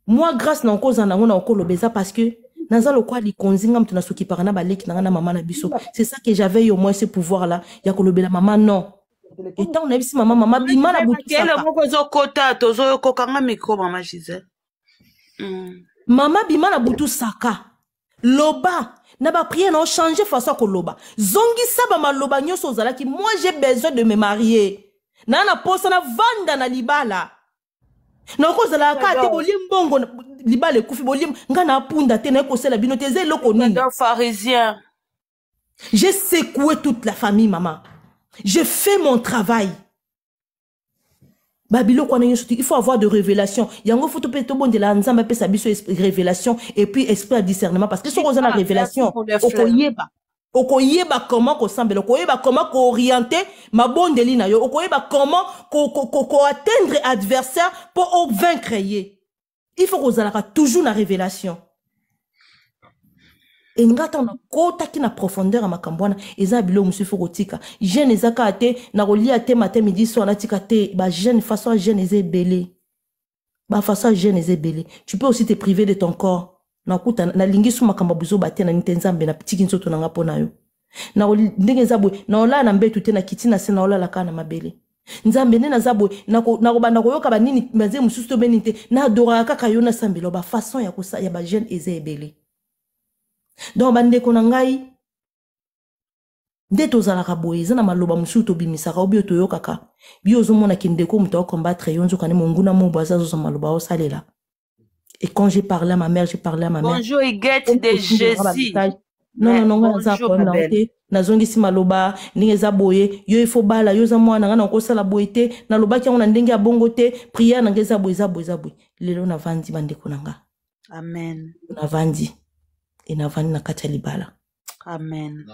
moi grâce na en ko parce que nazo le quoi konzinga na parana na maman biso c'est ça que j'avais au moins ce pouvoir là ya la maman non maman maman mama mama maman maman butusaka moko butu saka loba na baprière na changer façon koloba zongisa bamaloba Zala. Zalaki, moi j'ai besoin de me marier na na posa na vanda na libala nakoki Zala kaka te bolie mbongo kufi Na nga na punda te ko sala bino te eza nini j'ai secoué toute la famille maman. j'ai fait mon travail babilo kwa wana nyonso il faut avoir de révélation yango futu mpe tobondela nzamba apesa biso révélation et puis esprit discernement parce que soki oza na révélation okoyeba okoyeba comment kosambela okoyeba comment koorienter mabondeli na yo okoyeba comment atteindre adversaire pour ovaincre ye il faut a toujours la révélation enga ntango nakotaki na profondeur ya makambo wana eza biloko mosu ifo kotika gene eza kaka te na kolia te mate midi so natika te bagene façon ya gene eza ebele bafaçon ya gene eza ebele tu peux aussi te priver de ton corps nakuta nalingi so makambo bozoba te nani te nzambe napitiki nzoto na nga mpo na yo ndenge eza boye naolala na mbetu te na kiti na se naolala kaka na mabele nzambe nde naza boye nakobanda koyoka banini banze mosusu to benini te naadoraka kaka yo nasambela bafaçon ya bagene eza ebele donc bandeko na ngai nde tozalaka boye eza na maloba mosusu tobimisaka obio toyokaka bio ozomonaki ndeko moto akombatre yo nzokani monguna mobo aza azoza maloba aosalela Et quand j'ai parlé à ma mère, j'ai parlé à ma mère. Bonjour, Iguette de Jésus. Non, non, non, bonjour, nza problème na te. nazongisi maloba ndenge eza boye yo efo bala yo eza mwana ngai na kosala boye te nalobaki yango na ndenge ya bongo te priere na ngai eza boye eza boye eza boye lelo navandi bandeko na nga amen navandi inavaninakhachalibala amen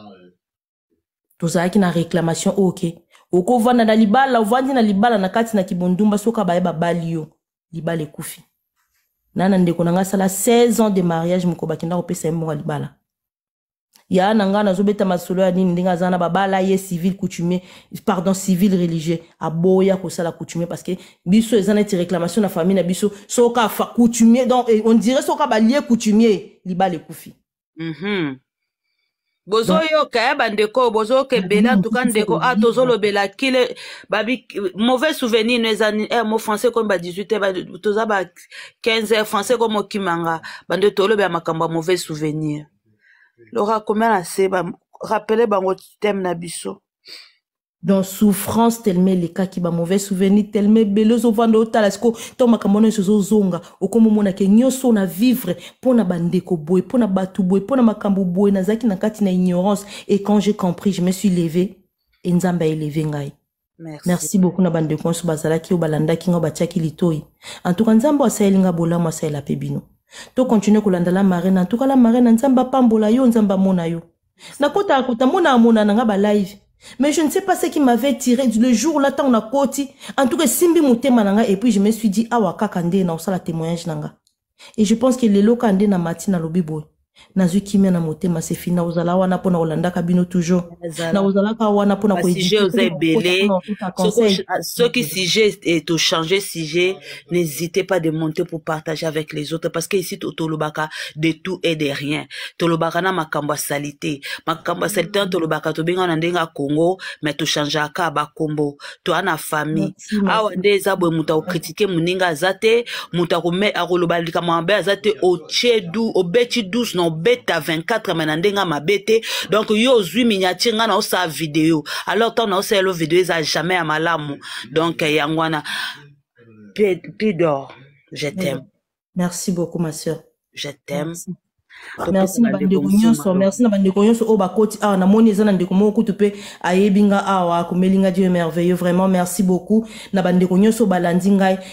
tozalaki na réclamation oyo okay. okovanda na libala ovandi na libala na kati na kibondumba soki abayeba bali yo libala ekufi na na ndeko na ngai asala 16 ans de mariage moko bakenda kopesa ye moko libala ya na ngai nazobeta masolo ya nini ndenge aza na babala ye civil coutumier pardon civil religieux aboya kosala coutumier parce que biso eza neti réclamation na famille na biso soka coutumier donc eh, on dirait soka balie coutumier libala ekufi Mhm. bozoyoka eh, bandeko bozokebela mm-hmm. tuka ndeko a ah, tozolobela kile babi mauvais souvenir no eza r eh, mo français komi ba 18 toza ba 15 français komi okimanga bande Tolo makambo makamba mauvais souvenir lora komia na se rappele bango teme na biso dans souffrance tellement les cas qui ba mauvais souvenir tellement belezo vanda se siko to makambo nyonso ezozonga okomomonaka nyonso na vivre pour na bandeko boye pour na batu boye pour na makambo boye nazalaki na kati na ignorance et quand j'ai compris je me suis levé nzamba nzambe aelevé ngai merci, merci beaucoup na bandeko ki bazalaki oyo balandaki litoi en litoi nzamba nzambe bola ngai bolamu la pebino to continuer ko la marine cas la marine nzambe apambola yo nzamba mona yo na kota akuta mona mona na ngaba live mais je ne sais pas ce qui m'avait tiré le jour là tant on a côté. En tout cas, Simbi Mouté Mananga, et puis je me suis dit, ah, wa kande na osala témoignage nanga. Et je pense que le locaux na matin na boy nazwi kimia na motema se na ozala wana mpona kolandaka bino toujours na ozalaka wana mpona kosujet oza ebele soki eto change sujet n'hésitez pas de monter pour partager avec les autres parce que ici tolobaka de tout et de rien tolobaka na makamba salite Makamba salite wana mm. tolobaka na ndenge ya congo change aka bakombo To ana famille awa nde eza boye muninga zate, moninga aza te moto akoloba likambo mabe aza te otie du obeti beta 24 mena na ndenge mabe donc yo ozwi miniature dans sa vidéo. alors ntango sa vidéo a jamais à malamu donc yangwana pidor je t'aime merci beaucoup ma soeur je t'aime merci na bandeko nyonso merci na bandeko nyonso oyo koti awa na moni na ndeko moko kutu mpe ayebi awa akomeli nga dieu merveilleux vraiment merci beaucoup na bande nyonso balandi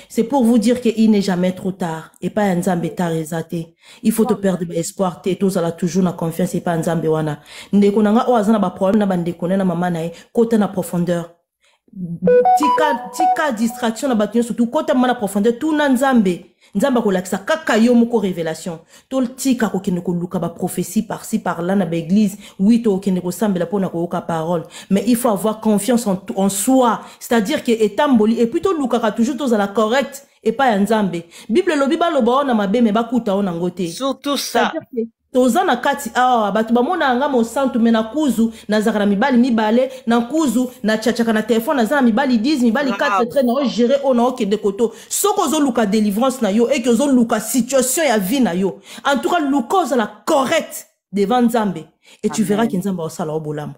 c'est pour vous dire que il n'est jamais trop tard Et pas nzambe tard eza te il faut te perdre te T'es toujours na confiance epai ya nzambe wana ndeko na nga oyo aza na problème. na bande na na mama nae kota na profondeur tika tika distraction na bato surtout kota na profondeur tuna nzambe nzambe akolakisa kaka yo moko révélation ko totika prophétie par ci parci là na baéglise wi tokende pona ko ka parole mais il faut avoir confiance en, en soi c'est-à-dire que etamboli luka ka toujours la correct et pas nzambe bible lobi ba oyo na mabe mais bakuta kuta ona te surtout ça toza na kati awa bato bamonaka nga mosantu me na kuzu nazalaka na mibali mibale na kuzu natyatiaka na telefone naza na mibali 10 mibali 4 tre naogere oyo naokende koto soki ozoluka délivrance na yo eke ozoluka situation ya vie na yo en tout cas luka ozala correct devant nzambe e tu verras ke nzambe aosala obolamu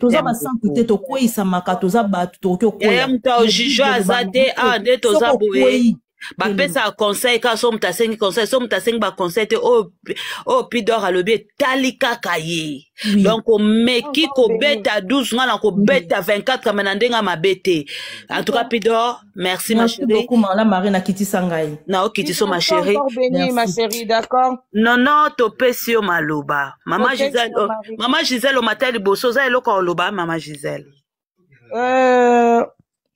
toza basantu te tokweyisamaka toza bato tokoki okweyi moto aojuge aza te awa ah, nde toza boye bapesaka mm. conseil kaka so moto asengi conseil so moto asengi baconseil te oyo oh, oh, pidor alobi etali kaka ye donc omeki kobeta 12 ngana kobeta 24 me na ndenge mabe te en tout cas pidor merci ma chérie nakitisa ngai naokitiso ma chérie nono topesi yo maloba mama gisele mama gisele omata liboso oza eloko oloba mama gisele euh,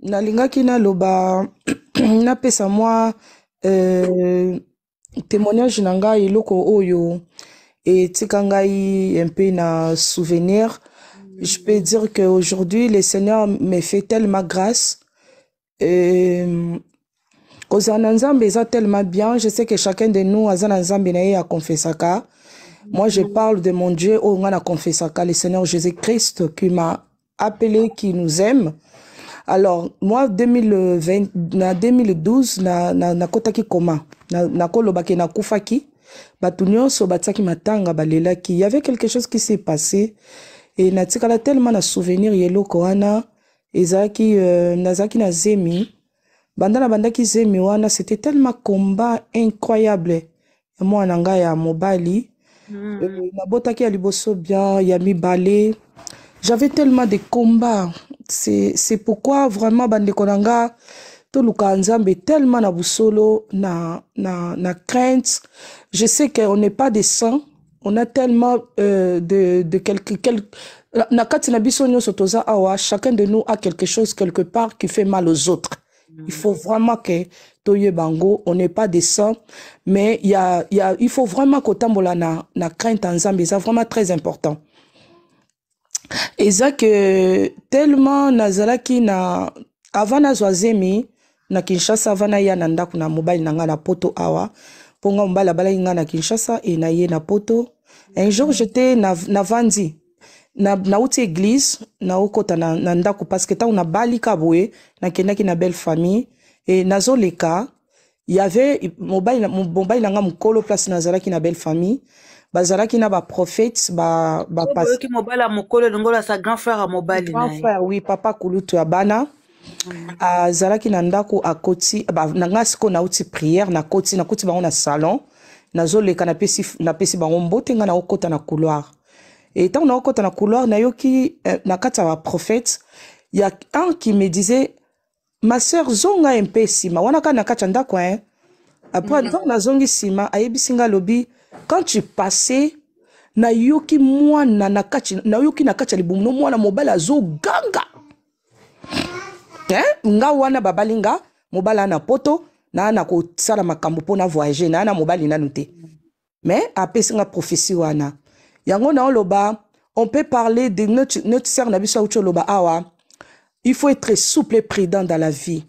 nalingaki naloba napesa mwa euh, témoignage na ngai eloko oyo etika ngai na souvenir je peux dire que aujourd'hui le seigneur me fait tellement grâce et euh, kozala na nzambe eza tellement bien je sais que chacun de nous aza na nzambe na ye akonfesaka moi je parle de mon dieu oyo oh, ngai nakonfesaka le seigneur jésus christ qui m'a appelé qui nous aime alors moi 2020 na 2012 na na ki koma na na kufaki, bato nyonso ki matanga Il y avait quelque chose qui s'est passé tika la tellement na souvenir yelo Koana Ezaki, ezalaki euh, na zaki na zemi banda na bandaki zemi wana c'était tellement combat incroyable Moi mwana ya mobali mm. Euh, na botaki ya liboso bien ya mibale j'avais tellement de combats c'est pourquoi vraiment bande Konanga, nga toluka nzambe tellement na busolo na, na, na crainte je sais qu'on n'est pas des saints on a tellement euh, de, de quelque, na katina awa chacun de nous a quelque chose quelque part qui fait mal aux autres il faut vraiment que toyebango on n'est pas des saints mais y y a, il faut vraiment tu na, na crainte en nzambe ça vraiment très important eza ke tellement nazalaki na avant nazwa zemi na kinshasa avant naya na ndako na mobali na ngai na poto awa mponga mobali abalaki ngai na kinshasa e naye na poto un jour jete navandi na nauti église naokota na, na ndako parce que ntango nabalika boye nakendaki na belle famille e nazoleka yave mobali na ngai mokolo place nazalaki na belle famille bazalaki na baprophète baoyoki mobali ya mokolo longola sa grand frère ya mobali grand frère oui papa kulutu ya bana mm. azalaki na ndako akoti na ngai sikoyo nauti prière nakoti nakoti bango na salon nazoleka napesi bango mbote ngai naokota na couloir e ntango naokota na couloir nayoki eh, na kati ya baprophète ya un qui me disait ma sœur zonga ye mpe nsima wana kaka na kati ya ndako e apres ntango nazongi nsima ayebisi ngai alobi quand tu passais nayoki mwana na kati nayoki na kati ya libumu mwana zo ganga hein nga wana babalinga, nga na poto na na sala makambo voyager na voyage naa na mobali na te mais après nga prophétie wana yango na loba, on peut parler de notre, notre sœur na loba. awa il faut être souple et prudent dans la vie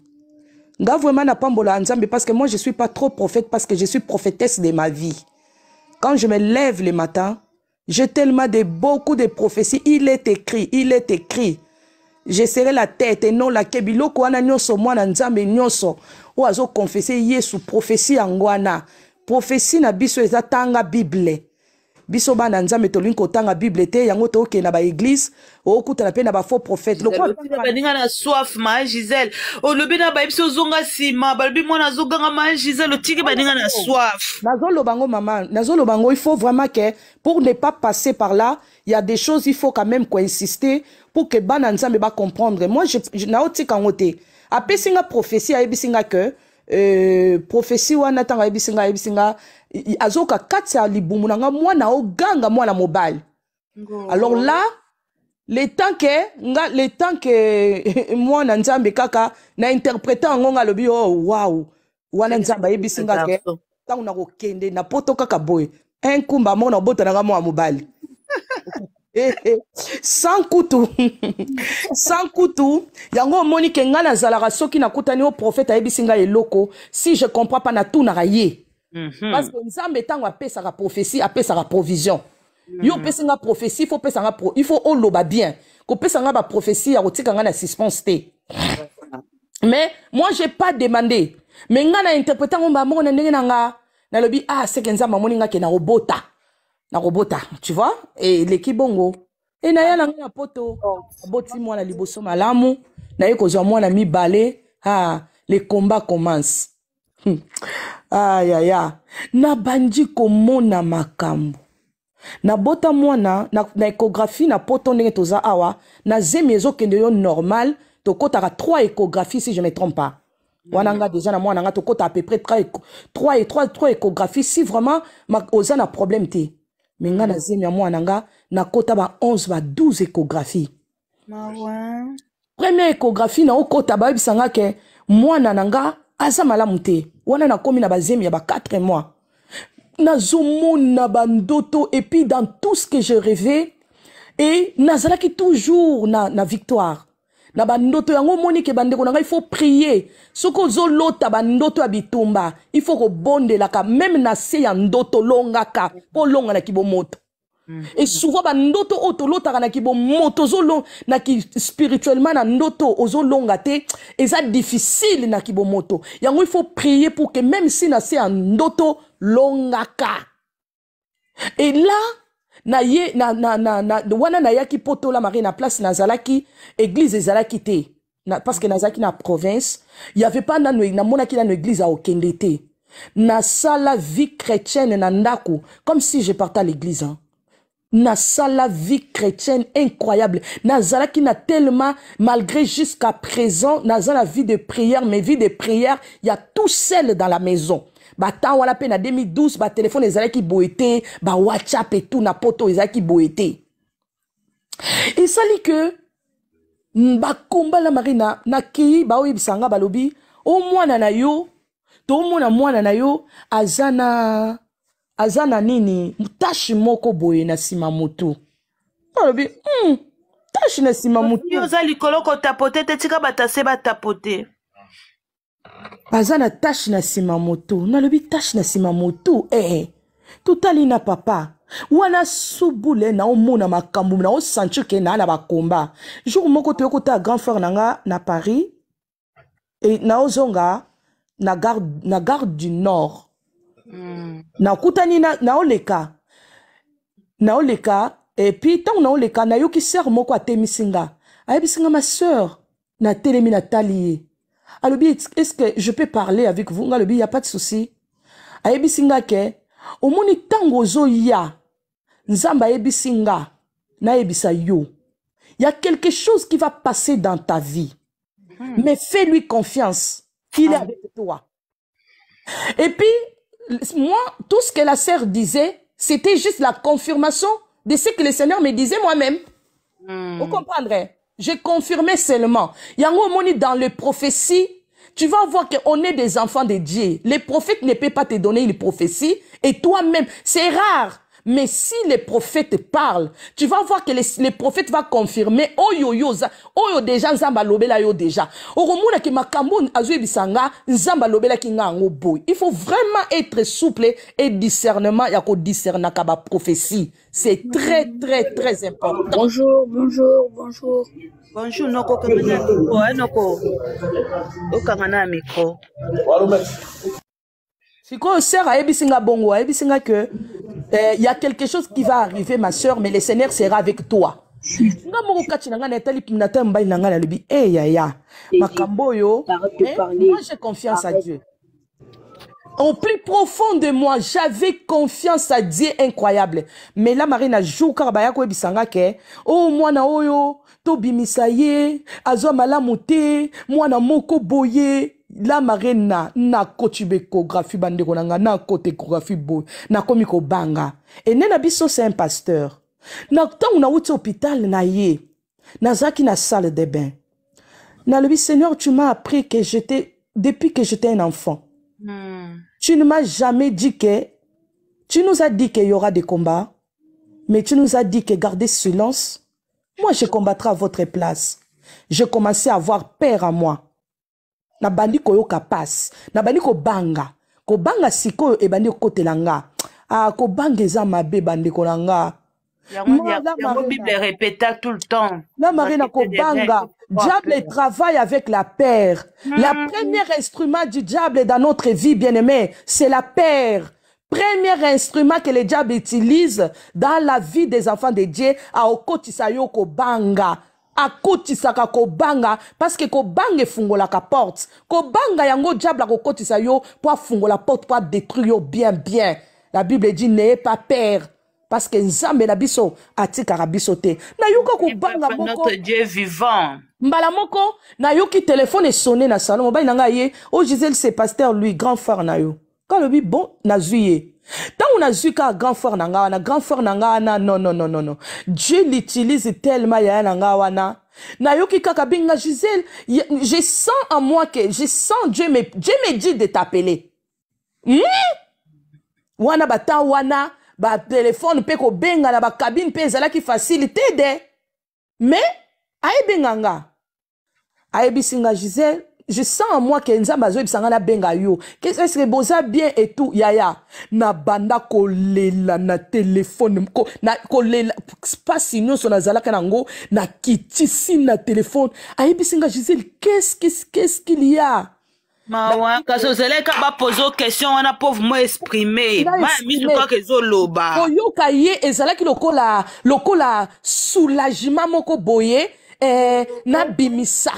nga vraiment napambola nzambe parce que moi je suis pas trop prophète parce que je suis prophétesse de ma vie quand je me lève le matin, j'ai tellement de beaucoup de prophéties. Il est écrit, il est écrit. Je serai la tête et non la kebiloko wana nanza mwana nzambe nyonso ou confessé yesu sous prophétie wana prophétie. na biso eza tanga bible biso bana nzambe tolingi kotanga bible te yango na ba église okuta na bafaux ba lokobalinga na soif ma hein, gisele olobi na bayebi so sima nsima balobi mwana zonga ma hein, gisele otiki baninga na soif zolo bango mama zolo bango il faut vraiment que pour ne pas passer par là il y a des choses il faut quand même qu'insister pour que bana nzambe comprendre moi naotika ngo te apesinga prophétie a nga que eh, profesi wana ntango ayebisi nga ayebisi nga azoyoka kati ya libumu na nga mwana aoganga mwana mobali alors là le temps ke nga le temps ke mwana nzambe kaka na interprete yango nga alobi o oh, waw wana nzambe ayebisi nga ke ntango nakokende na poto kaka boye enkumba mona obota na nga mwana mobali sans kutu sans kutu yango moni ke ngai nazalaka soki nakutani o profete ayebisi ngai eloko si je comprends pas na tout mm -hmm. parce que nzambe ntango apesaka prophesie apesaka provision mm -hmm. yo opesi nga prophétie il faut nga pro, ifo loba bien kopesa nga prophétie ya kotika ngai na suspense te mais moi j'ai pas demandé mais ngai na interprete ango mona na ndenge na nga nalobi ah que nzambe amoni ke na robota robota tu vois et l'équipe bongo et naya na ngai na poto oh. aboti mwana liboso malamu naye kozwa mwana balé ah, le combat commence hmm. ya ah, nabandi komona makambo bota mwana na, na échographie na poto ndenge awa na zemi kende yo normal tokotaka trois échographie si je me trompe pas hmm. wana déjà na mwana nga tokota à peu près trois échographie si vraiment ma, oza problème te mais mm. nga na zemi mwana nga kota ba 11 ba 12 échographie Ma bah première échographie naokota ba bisanga ke mwana na asa aza malamu na wana na bazemi ya ba 4 mois Na na bandoto puis dans tout ce que je rêvais et ki toujours na, na victoire na bandoto yango omoni ke bandeko na ngai prier. prie soki ozolota bandoto ya bitumba faut kobondelaka même na se ya ndoto longaka mpo longa na kibomoto mhm. et souvent bandoto oyo na kibomoto spirituellement na ndoto ozolongate te eza difficile na kibomoto yango faut prier pour que même si na se ya ndoto longaka et là na ye na na na na wana na poto la marie na place nazalaki église ezalaki te na, parce que nazalaki na province Il y avait pas na mona namonaki na église Na ça la vie chrétienne na ndako comme si je partais à l'église hein. Na la vie chrétienne incroyable nazalaki na tellement malgré jusqu'à présent naza la vie de prière mais vie de prière il y a tout seul dans la maison batemps wana mpe na 2012 batelefone ezalaki boye te bawhatsapp etu na poto ezalaki boye te esali ke bakomba la mari na, na kei baoyebisa nga balobi o mwana na yo tomona mwana na yo aza na aza na nini tashi moko boye na nsima motu alobi mm, tashi na nsima motu oza likolo kotapote te tika batase batapote baza na tashe na nsima motu nalobi tashe na nsima motu ee eh, eh, totali na papa wana subule naomona makambo naosentir ke naa na bakomba jour moko toyokota grand frere na nga na paris e naozonga na gare, na gare du nord mm. nakutani naoleka na naoleka epui ntango naoleka nayoki sere moko atemisi nga ayebisi nga ma sœur natelemi natali ye alobi est-ce que je peux parler avec vous Il y a pas de souci ke omuni yo il y a quelque chose qui va passer dans ta vie hmm. mais fais-lui confiance qu'il est ah. avec toi et puis moi tout ce que la sœur disait c'était juste la confirmation de ce que le Seigneur me disait moi-même hmm. vous comprendrez j'ai confirmé seulement. Yango dans les prophéties, tu vas voir qu'on est des enfants de Dieu. Les prophètes ne peuvent pas te donner une prophétie. Et toi-même, c'est rare mais si les prophètes parlent, tu vas voir que les, prophètes vont confirmer. Oh yo yo, oh yo déjà nzamba lobela yo déjà. Oromuna ki makambo bisanga, nzamba lobela ki nga boy. Il faut vraiment être souple et discernement yako discerna kaba prophétie. C'est très très très important. Bonjour, bonjour, bonjour. Bonjour noko kamana hein, noko noko okangana micro. Sikoyo, sœur, ayebisinga bongo, ayebisinga que eh, il y a quelque chose qui va arriver, ma sœur, mais le Seigneur sera avec toi. nga moko kati nanga ngai na etali na ta mobali na eh ya. ya, yaya makambo oyo eh, moi j'ai confiance à dieu au plus profond de moi j'avais confiance à dieu incroyable mais là, marie na jour kaka baya koyebisa nga ke o oh, mwana oyo oh, to bimisaye, azwa malamu Moi mwana moko boye la lamare na nakoti baéchographie bandeko na kote nakota na na komiko et Et biso c'est un pasteur na na nauti hôpital na ye Nazaki na salle de bain oui seigneur tu m'as appris que j'étais depuis que j'étais un enfant hmm. tu ne m'as jamais dit que tu nous as dit qu'il y aura des combats mais tu nous as dit que garder silence moi je combattrai à votre place je commençais à avoir peur à moi nabandi koyoka ko banga. kobanga kobanga sikoyo e bandi kokotela nga ah, banga za mabe tout le temps la marina banga. diable travaille avec la paire la hmm. première instrument du diable dans notre vie bien aimé c'est la paire premier instrument que le diable utilise dans la vie des enfants de dieu aoko yo banga saka kobanga que la ka porte kobanga yango diable yo fou la porte pour détruire bien bien la bible dit n'ayez pas peur parce que nzambe na biso atikaka biso te eh, kobanga moko mbala moko téléphone est sonné na salon na ye o oh, se pasteur lui grand frère na yo kalobi bon na ntango nazwi kaka grand frere na ngai wana grand frere na ngai wana nonnnnn dieu l'utilise tellement yaya na ngai wana nayoki kaka benga gisele je sens en moi que je sens dieu me, dieu me dit de tapele hmm? wana batan wana batelefone mpe kobengana bakabine mpe ezalaki facile te de me ayebenga nga ayebisi nga gisele je sens en moi que nzambe na benga yo que boza bien et tout yaya na ko lela na telefone lela pas sinon nazalaka nango kanango na telefone ayebisinga gisele qu'est-ce qu'il y a mawa kasi ozalaki ba pozo question wana mpo vrima exprime maya misu kaka ezoloba koyoka ye la lokola la soulagement moko boye eh, bimisa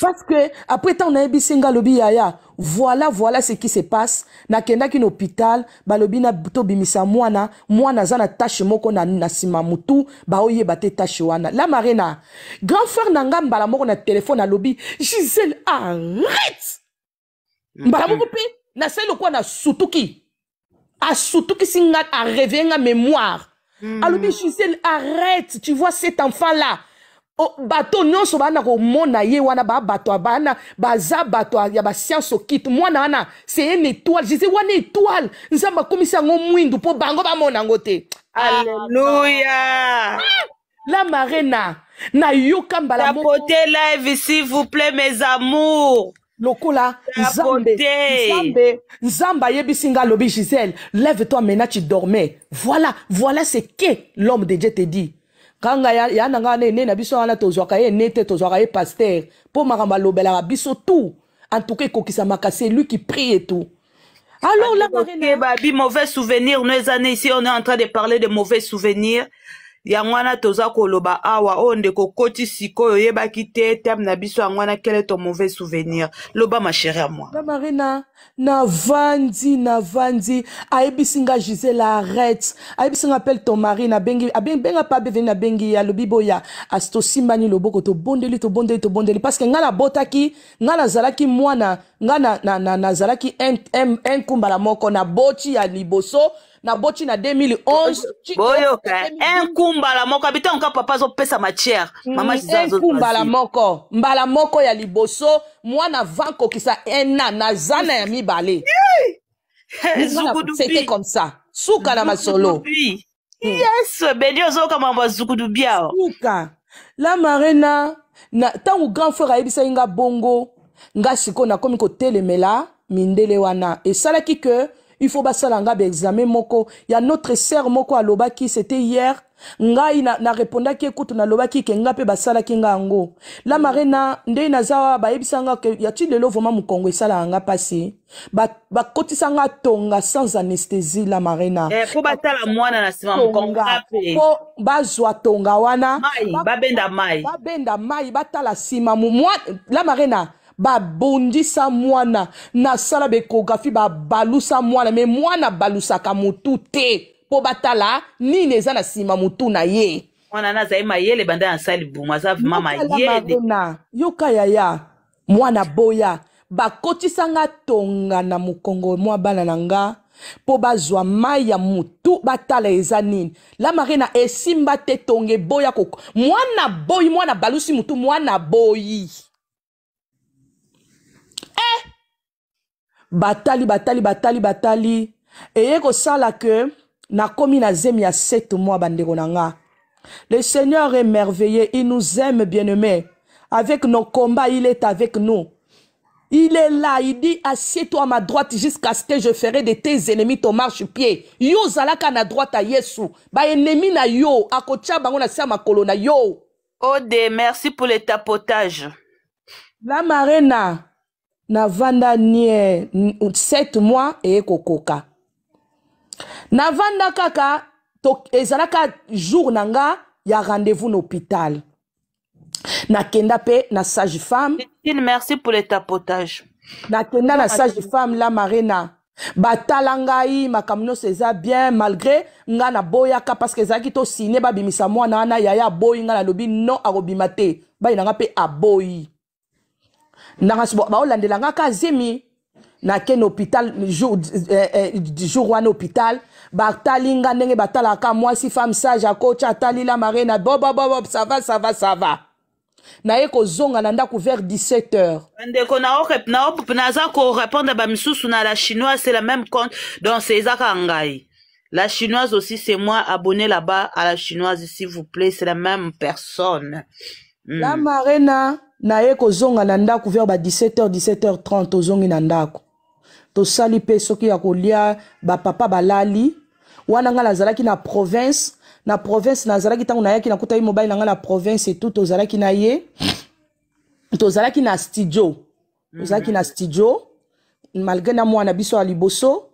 parce que, après tant, on a singa lobi yaya. Voilà, voilà ce qui se passe. Na kenda kin hôpital, balobi na to bimisa mwana, mwana zana tache moko na na moutou, bah ba bate tache wana. La marina, grand frère nanga mbala moko na téléphone à lobi, Gisèle, arrête! Mm. Mbala moko pe, na celle quoi na sutuki. A sutuki singa a en mémoire. Mm. lobi, Gisèle, arrête, tu vois cet enfant-là. Oh, bato nyonso banda komona ye wana babato bana baza bato ya basianse okite mwana wana c'est une étoile jésus wana étoile nzambe akomisi yango mwindu mpo bango bamona yango te ah, alleluya ah. la marena nayoka mbala tapote live s'il vous plaît mes amours lokola nzambe nzambe nzambe ayebisi nga alobi gisèle lève toi maintenant tu dormais voilà voilà ce que l'homme de dieu te dit kanga ya na nga na ene na biso wana tozwaka ye ene te tozwaka pasteur paster mpo makambo alobelaka biso tout en tout cas ekokisamaka c'est lui qui prie et tout alors la marine babi hein? mauvais souvenir nous années ici on est en train de parler de mauvais souvenirs yango wana toza koloba awa oyo ndeko okoti sikoyo oyebaki te teme na biso yango wana kele to mauvais souvenir loba mashere ya mwa marina navandi navandi ayebisi nga gisele arrete ayebisi nga mpele ton mari nabenga pa beveni nabengi alobi boya asi tosimbani loboko tobondeli tobondeli tobondeli parceke nga nabotaki nga nazalaki mwana nga nazalaki na, na, na, na, na, na, na, na, na, na, un kumbala moko naboti ya liboso naboti na 2011boyoka enku mbala moko abito nka papa azopesa matière mm, mamaenku mbala moko mbala moko ya liboso mwana va kokisa ena naza na ya mibale c'était comme ça suka na masolo yesu beni ozoyoka mambo ya zukudubi awa suka la marena ntango grand frère ayebisaki nga bongo nga sikoyo nakomi kotelemela mindele wana esalaki ke il faut basala nga ba examen moko ya notre sœur moko alobaki c'était hier ngai narépondaki na ekutu nalobaki ke nga basala basalaki nga yango la marena nde zawa ba nga ke yati lelo ma mu esalaka nga passé. ba sanga tonga sans anesthésie la marena eh, bata la mwana na nsima mokongo ba bazwa tonga wana benda mai babenda mai batala mwana la marena babondisa mwana nasala bekografi babalusa mwana me mwana balusaka motu te mpo batala nini eza na nsima motu na ye mwana azali mayele banda na sali bumu aza vrima mayele yoka yaya mwana boya bakotisanga tonga na mokongo mwa bana na nga mpo bazwa mai ya motu batala eza nini la marina esimba te tonga eboya mwana boyi mwana balusi motu mwana boyi batali batali batali batali eye Sala ke nakomi na zemi ya 7 mois bande le seigneur est merveilleux il nous aime bien aimé avec nos combats il est avec nous il est là, il dit assieds-toi à ma droite jusqu'à ce que je ferai de tes ennemis ton marche-pied. Yo zalaka na droite à Yesu. Ba ennemi na yo, akocha bango na sa makolo na yo. Ode, merci pour le tapotage. La marena, navanda nie 7 mois eye kokoka navanda kaka ezalaka jour na nga ya rendez-vous na hôpital nakenda mpe na sage femme merci pour le tapotage nakenda na sage femme la marena batala ngai makambo nyonso eza bien malgré ngai naboyaka parceke ezalaki tosine babimisa mwana wana yaya aboyi ngai nalobi non akobima te bai na ngai mpe aboyi nanga so baolandela nga ka zemi na na hôpital jour eh, eh, jour wana hôpital batali nga ndenge moi si femme sage akoti atalila mare na bobobobo sava sava sava na ndako vers 17 heures ndeko naza korépondre na la chinoise c'est la même compte donc c'est Zaka ngai la chinoise aussi c'est moi abonné là-bas à la chinoise s'il vous plaît c'est la même personne hmm. la marena naye kozonga na ndako vers ba 17h 17h30 tozongi na ndako tosali mpe soki ya kolia bapapa balali wana ngai nazalaki na province na province nazalaki ntango nayaki nakutaki mobali na ngai na province etu tozalaki na ye tozalaki na studio tozalaki na studio malgré na mwana biso ya liboso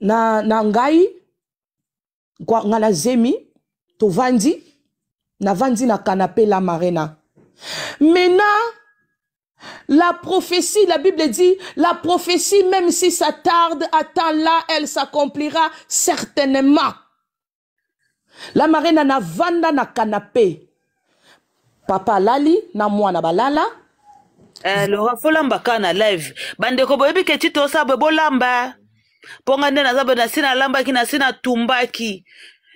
na, na ngai ngai nazemi tovandi navandi na kanape la marena Maintenant, la prophétie, la Bible dit, la prophétie, même si ça tarde, attend là, elle s'accomplira certainement. La marine na vanda na canapé. Papa lali, na na balala. Eh, Laura, folamba l'ambaka na live. Bandeko boyebi ke tito sa bolamba. Ponga na zabe na sina lamba kina sina tumbaki.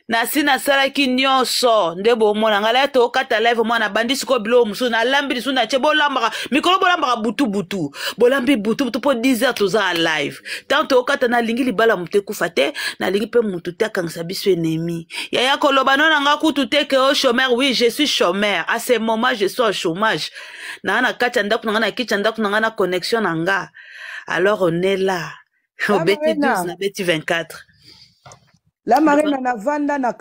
na si nasalaki nyonso nde bomona ngai laya tokata live mwana bandi sikoyo biloko mosusu nalambi lisusu natie bolambaka mikolo bolambaka butubutu bolambi butubutu mpo 10 heures toza na live ntango tokata nalingi libala motu ekufa te nalingi mpe motu te akangisa biso enemi yaya koloba no na ngai kutu te ke o oh, chômer oui je suis chômer a ce moment je suis en chômage na ngai na kati ya ndako na ngai na kiti ya ndako na ngai na connexion na nga alors on est là ah, obeti 12 na beti 24 la marine anavanda na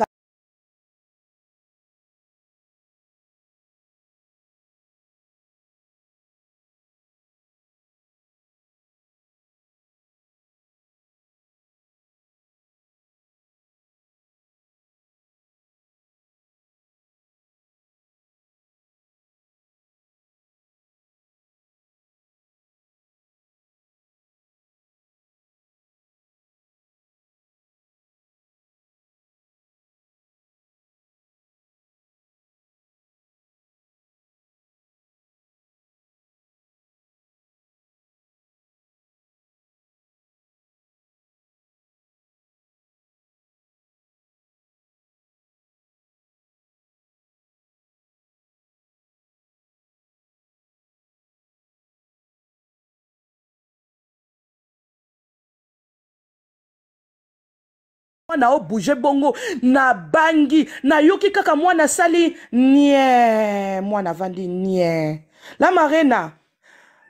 mwana obouge bongo nabangi nayoki kaka mwana asali nie mwana avandi nie la marena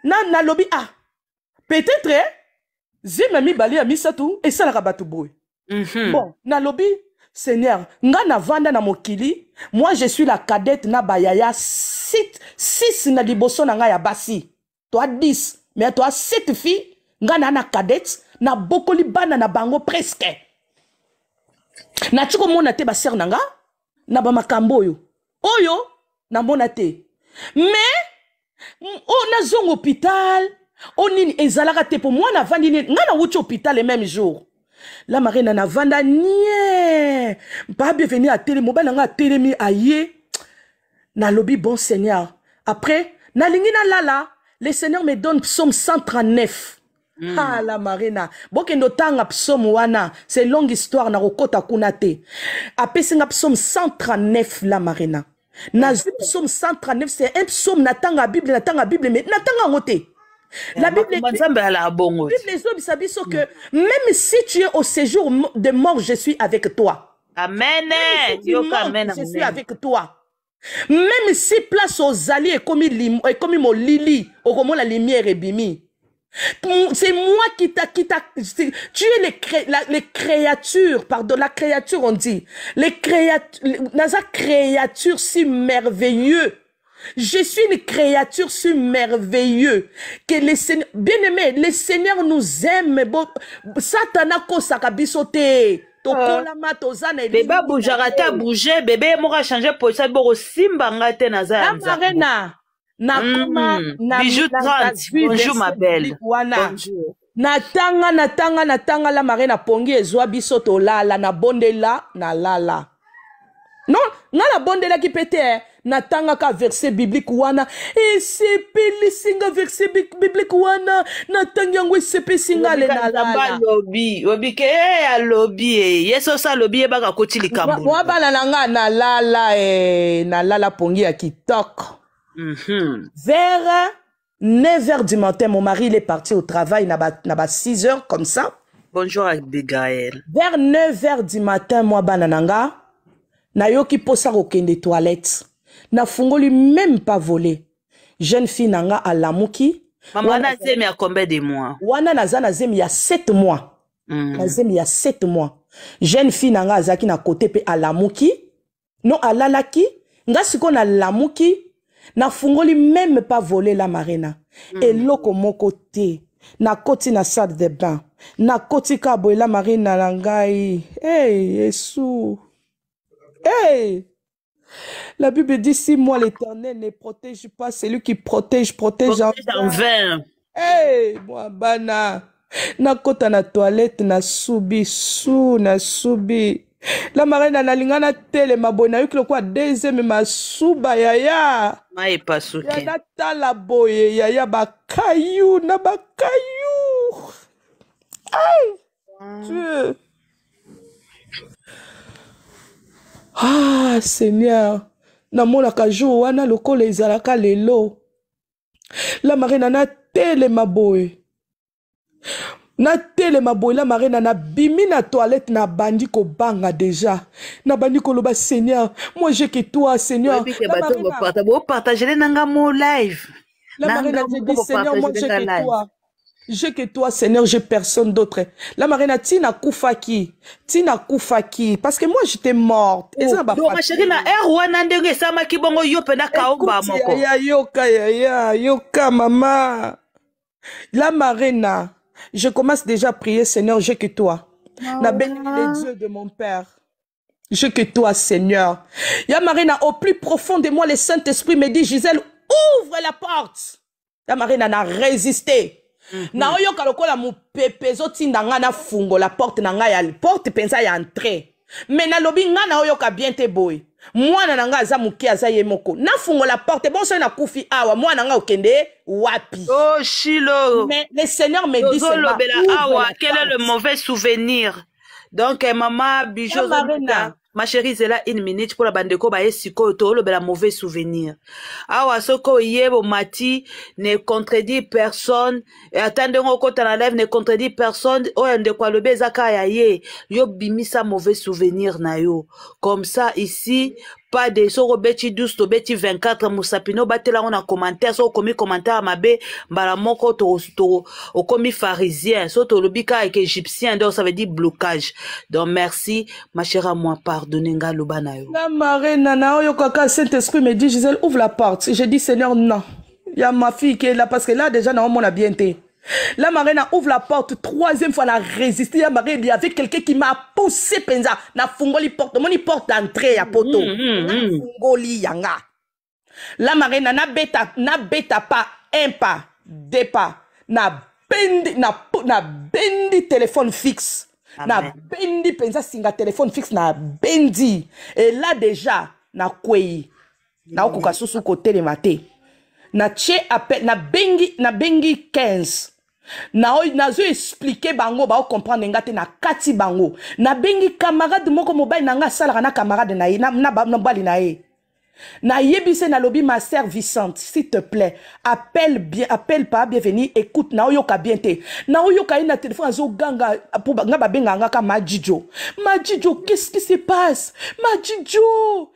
na nalobi ah peut-être zime mibale ya misato esalaka bato boye mm -hmm. bon nalobi seigneur nga navanda na mokili moi je suis la cadette na bayaya 6 na liboso na ngai ya basi toa 10 mais toa 7 fille nga naa na cadette nabokoli bana na bango presque nati komona te basere na nga na bamakambo oyo oyo namona te mais o oh, nazonga hôpital o oh, nini ezalaka te mpo mwana avandi nini ngai nawuti hôpital e même jour la marina navanda nie mpa bienvenu atelemi mobali na ngai atelemi aye nalobi bon seigneur après nalingi nalala le seigneur me donne psaume 139 Mm. la marina bokende tanga psaume wana c'est longue histoire nakokɔta kuna te cent psaume 139 la marina hmm. cent psaume 139 c'est un psaume natanga bible natanga bible mais natanga yango te La Bible, ezobisa biso que hmm. même si tu es au séjour de mort, je suis avec toi. Amen. amen je suis avec toi. Même si place aux alliés est comme lili au moment la lumière et bimi. C'est moi qui t'a, qui t'a, tu es les, cré, la, les créatures, pardon, la créature, on dit. Les créatures, Nasa créature si merveilleux. Je suis une créature si merveilleux que les seigneurs bien aimé, les seigneurs nous aiment, Bon, Satana kosaka bisote. tokolama ah. toza na beba boujarata bouge bebe moko achange posa boko simbanga te naza nakoma mm-hmm. mm. na, na, bonjour ma belle wana bonjour. natanga natanga natanga la mare napongi ezwa biso tolala nabondela nalala non nga nabondelaki mpe te eh? natangaka verse biblique wana esepelisinga verse biblique wana natangi yango esepesinga le nalalaobi obike e eh, alobi e eh. ye soso alobi yebaka koti likambo mwabala na nga nalala e nalala pongi ya kitoko Mhm. Vers 9 h du matin, mon mari, il est parti au travail, il a 6 h comme ça. Bonjour Abigail. Vers 9 h du matin, moi, banananga, ki posa kokende toilette. Na fungoli même pas volé. Jeune fille nanga mouki. Maman na zemi a combien de mois? Wana naza na zemi ya 7 mois. Mm. Na zemi ya 7 mois. Jeune fille nanga zaki na à pe mouki. Non à laki. Nga siko na mouki. Na fungoli même pas vole la marina. mm. eloko moko na nakoti na salle de bain na koti kabo la marina. langai. eh hey, yesu hey! La Bible dit si moi l'Éternel ne protège pas lui qui protège protège, en vain. Hey, moi bana. Na kota na toilette na soubi. sou na soubi. la marraine analinga natelema boye nayoki lokola deuxième masuba yaya maepasuki natala boye yaya bakayu na bakayu ai dieu ah seigneur namonaka jour wana lokola ezalaka lelo la marraine anatelema boye tele boyelama re na nabimi na toilette deja. Na déjà nabandi koloba seigneur moi je que toi seigneur bopartagele nanga mo live la marine a dit seigneur moi je que toi je que toi seigneur j'ai personne d'autre la marine n'a tina kufaki tina kufaki parce que moi j'étais morte ma chérie na r wana ndenge ki bongo yo na kaoba moko ya yoka yoka mama la marina je commence déjà à prier, Seigneur, j'ai que toi. Oh. Ah na béni les dieux de mon Père. J'ai que toi, Seigneur. Ya Marina, au plus profond de moi, le Saint-Esprit me dit, Gisèle, ouvre la porte. Ya Marina, n'a résisté. Mm mou naoyoka lokola mopepe na fungo, la porte na ya ya porte pensa ya entré nga na na ka bien te boy mwana nanga ngai aza moke aza ye moko porte bonso kufi awa mwana nanga okende wapi Oh oh, mais le seigneur me dit Bela awa quel est le mauvais souvenir donc eh, mama bijo ma chérie là une minute pour si na bandeko baye sikoyo toolobela mauvais souvenir awa soki yebo mati ne contredit personne et ndenge ta na live ne contredit personne O oh, quoi le beza zaka ya ye yo bimisa mauvais souvenir na yo comme ça ici de soro obeti 12 24, 24 mosapini batela on a commentaire So komi commentaire mabe mbala moko okomi pharisien so to l'obika et égyptien donc ça veut dire blocage donc merci ma chère à moi pardonne nga yo kaka saint esprit me dit gisèle ouvre la porte je dis seigneur non a ma fille qui est là parce que là déjà a bien été La marraine ouvre la porte, troisième fois, elle a résisté. La marraine, il y avait quelqu'un qui m'a poussé, penza. Na fungoli porte, moni porte d'entrée, ya poto. Mm, mm, na mm. fungoli yanga. La marraine, na beta, na beta pas, un pas, deux pas. Na bendi, na, na bendi téléphone fixe. Amen. Na bendi penza singa téléphone fixe, na bendi. Et là, déjà, na kwei. Na okuka susu kote le maté. Na tche appel, na bengi, na bengi 15. nazo explike bango baokomprendre nga te na kati bango nabengi kamarade moko mobali na nga asalaka na kamarade na ye na mobali na ye na, na, na, na, na, na, na, na, na, Na na lobi ma servissante, s'il te plaît appelle bien appelle pas bienvenue écoute oyoka bien te oyoka y na zo ganga pour nga benga nga ka majijo majijo qu'est-ce qui se passe majijo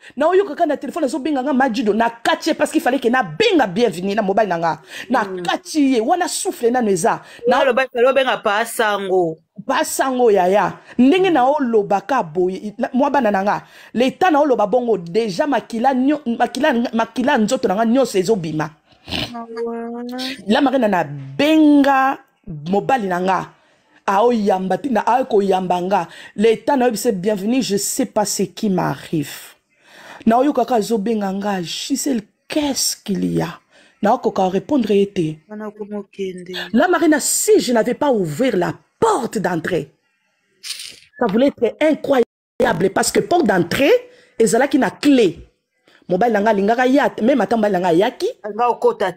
ka na zo benga nga majijo na kachie, parce qu'il fallait na benga bienvenue na nga, na nga na kati na wana souffle nano eza nalobenga pa sango basango yaya ndenge na olobaka boye mwa bana na nga leta na oloba bongo deja makila, nyo, makila, makila nzoto na nga nyonso ezobima ah la marina na benga mobali na nga aoyamba ntina akoyamba nga leta na oyebisa bienvenu je sais pas ce qui m'arrive na oyokaka azobenga nga gisele qu'est-ce qu'il y a naokoka répondre ye te la marina si je n'avais pas ouvrir la porte d'entrée. Ça voulait être incroyable parce que porte d'entrée, ezala qui na clé. Mobile nanga linga ya même ata mobile nanga yaki. Anga okota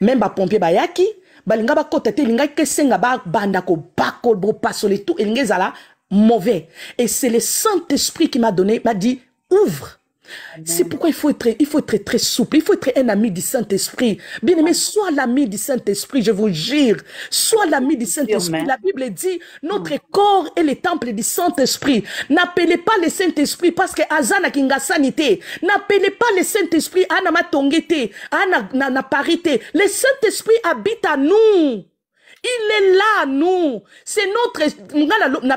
Même ba pompier ba yaki, ba linga ba kota linga kesenga ba banda ko bako bo pasole tout elinga ezala mauvais. Et c'est le Saint-Esprit qui m'a donné, m'a dit ouvre c'est pourquoi il faut, être, il faut être très souple, il faut être un ami du Saint-Esprit. Bien-aimé, sois l'ami du Saint-Esprit, je vous jure. Sois l'ami du Saint-Esprit. La Bible dit, notre mm. corps est le temple du Saint-Esprit. N'appelez pas le Saint-Esprit parce que Azana Kinga Sanité. N'appelez pas le Saint-Esprit Anama Parité. Le Saint-Esprit habite à nous. il est là nous c'est notre na na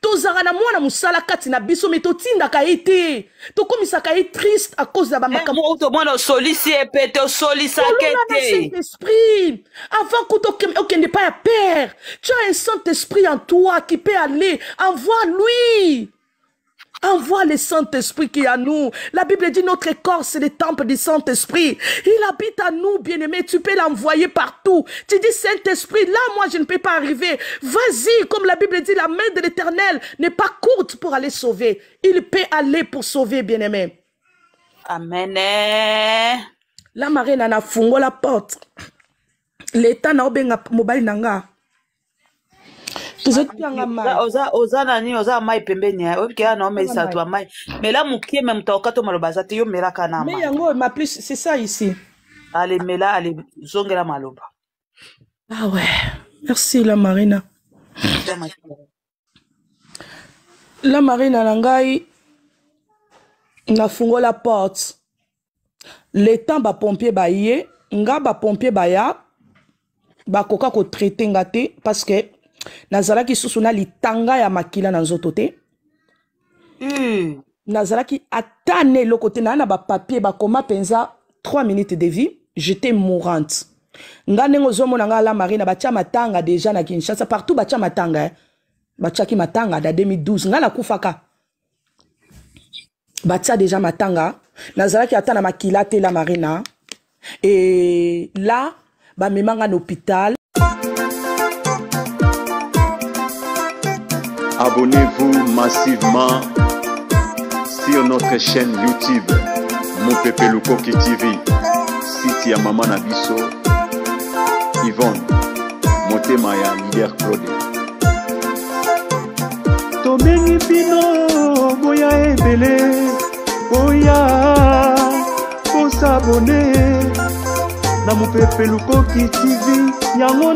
tozala na mwana mosala kati na biso me totindaka ye te tokomisaka ye triste a cause ya bamakamtomwana eh, osolisi ye mpe te osolisake teesprit avant kuta okende epai ya père tu as un saint esprit en toi qui peut aller envoi lui Envoie le Saint-Esprit qui est à nous. La Bible dit notre corps, c'est le temple du Saint-Esprit. Il habite à nous, bien-aimé. Tu peux l'envoyer partout. Tu dis, Saint-Esprit, là, moi, je ne peux pas arriver. Vas-y, comme la Bible dit, la main de l'éternel n'est pas courte pour aller sauver. Il peut aller pour sauver, bien-aimé. Amen. La Marine n'a a la porte. L'État n'a pas mobile nanga oza oza maloba c'est ça ici ah ouais merci la marina la marina na porte le temps bas baye nga bapompier baya parce que nazalaki susu na litanga ya makila na nzoto te mm. nazalaki ata na eloko te naa na bapapier bakoma mpenza 3 minutes de vie j'étais mourante nga ndenge ozomona nga ala marina batya matanga deja na kinshasa partout batya matanga eh. batyaki matanga na 2012 nga nakufaka batya deja matanga nazalaki ata na makila te la marina e eh. la bamemanga na hôpital Abonnez-vous massivement sur notre chaîne YouTube Mon Pépé Lukoki TV. Siti à mama na biso Yvonne motema ya leader Claude. Tobengi Pino boya ebele boya s'abonner. na Mopepe Lukoki TV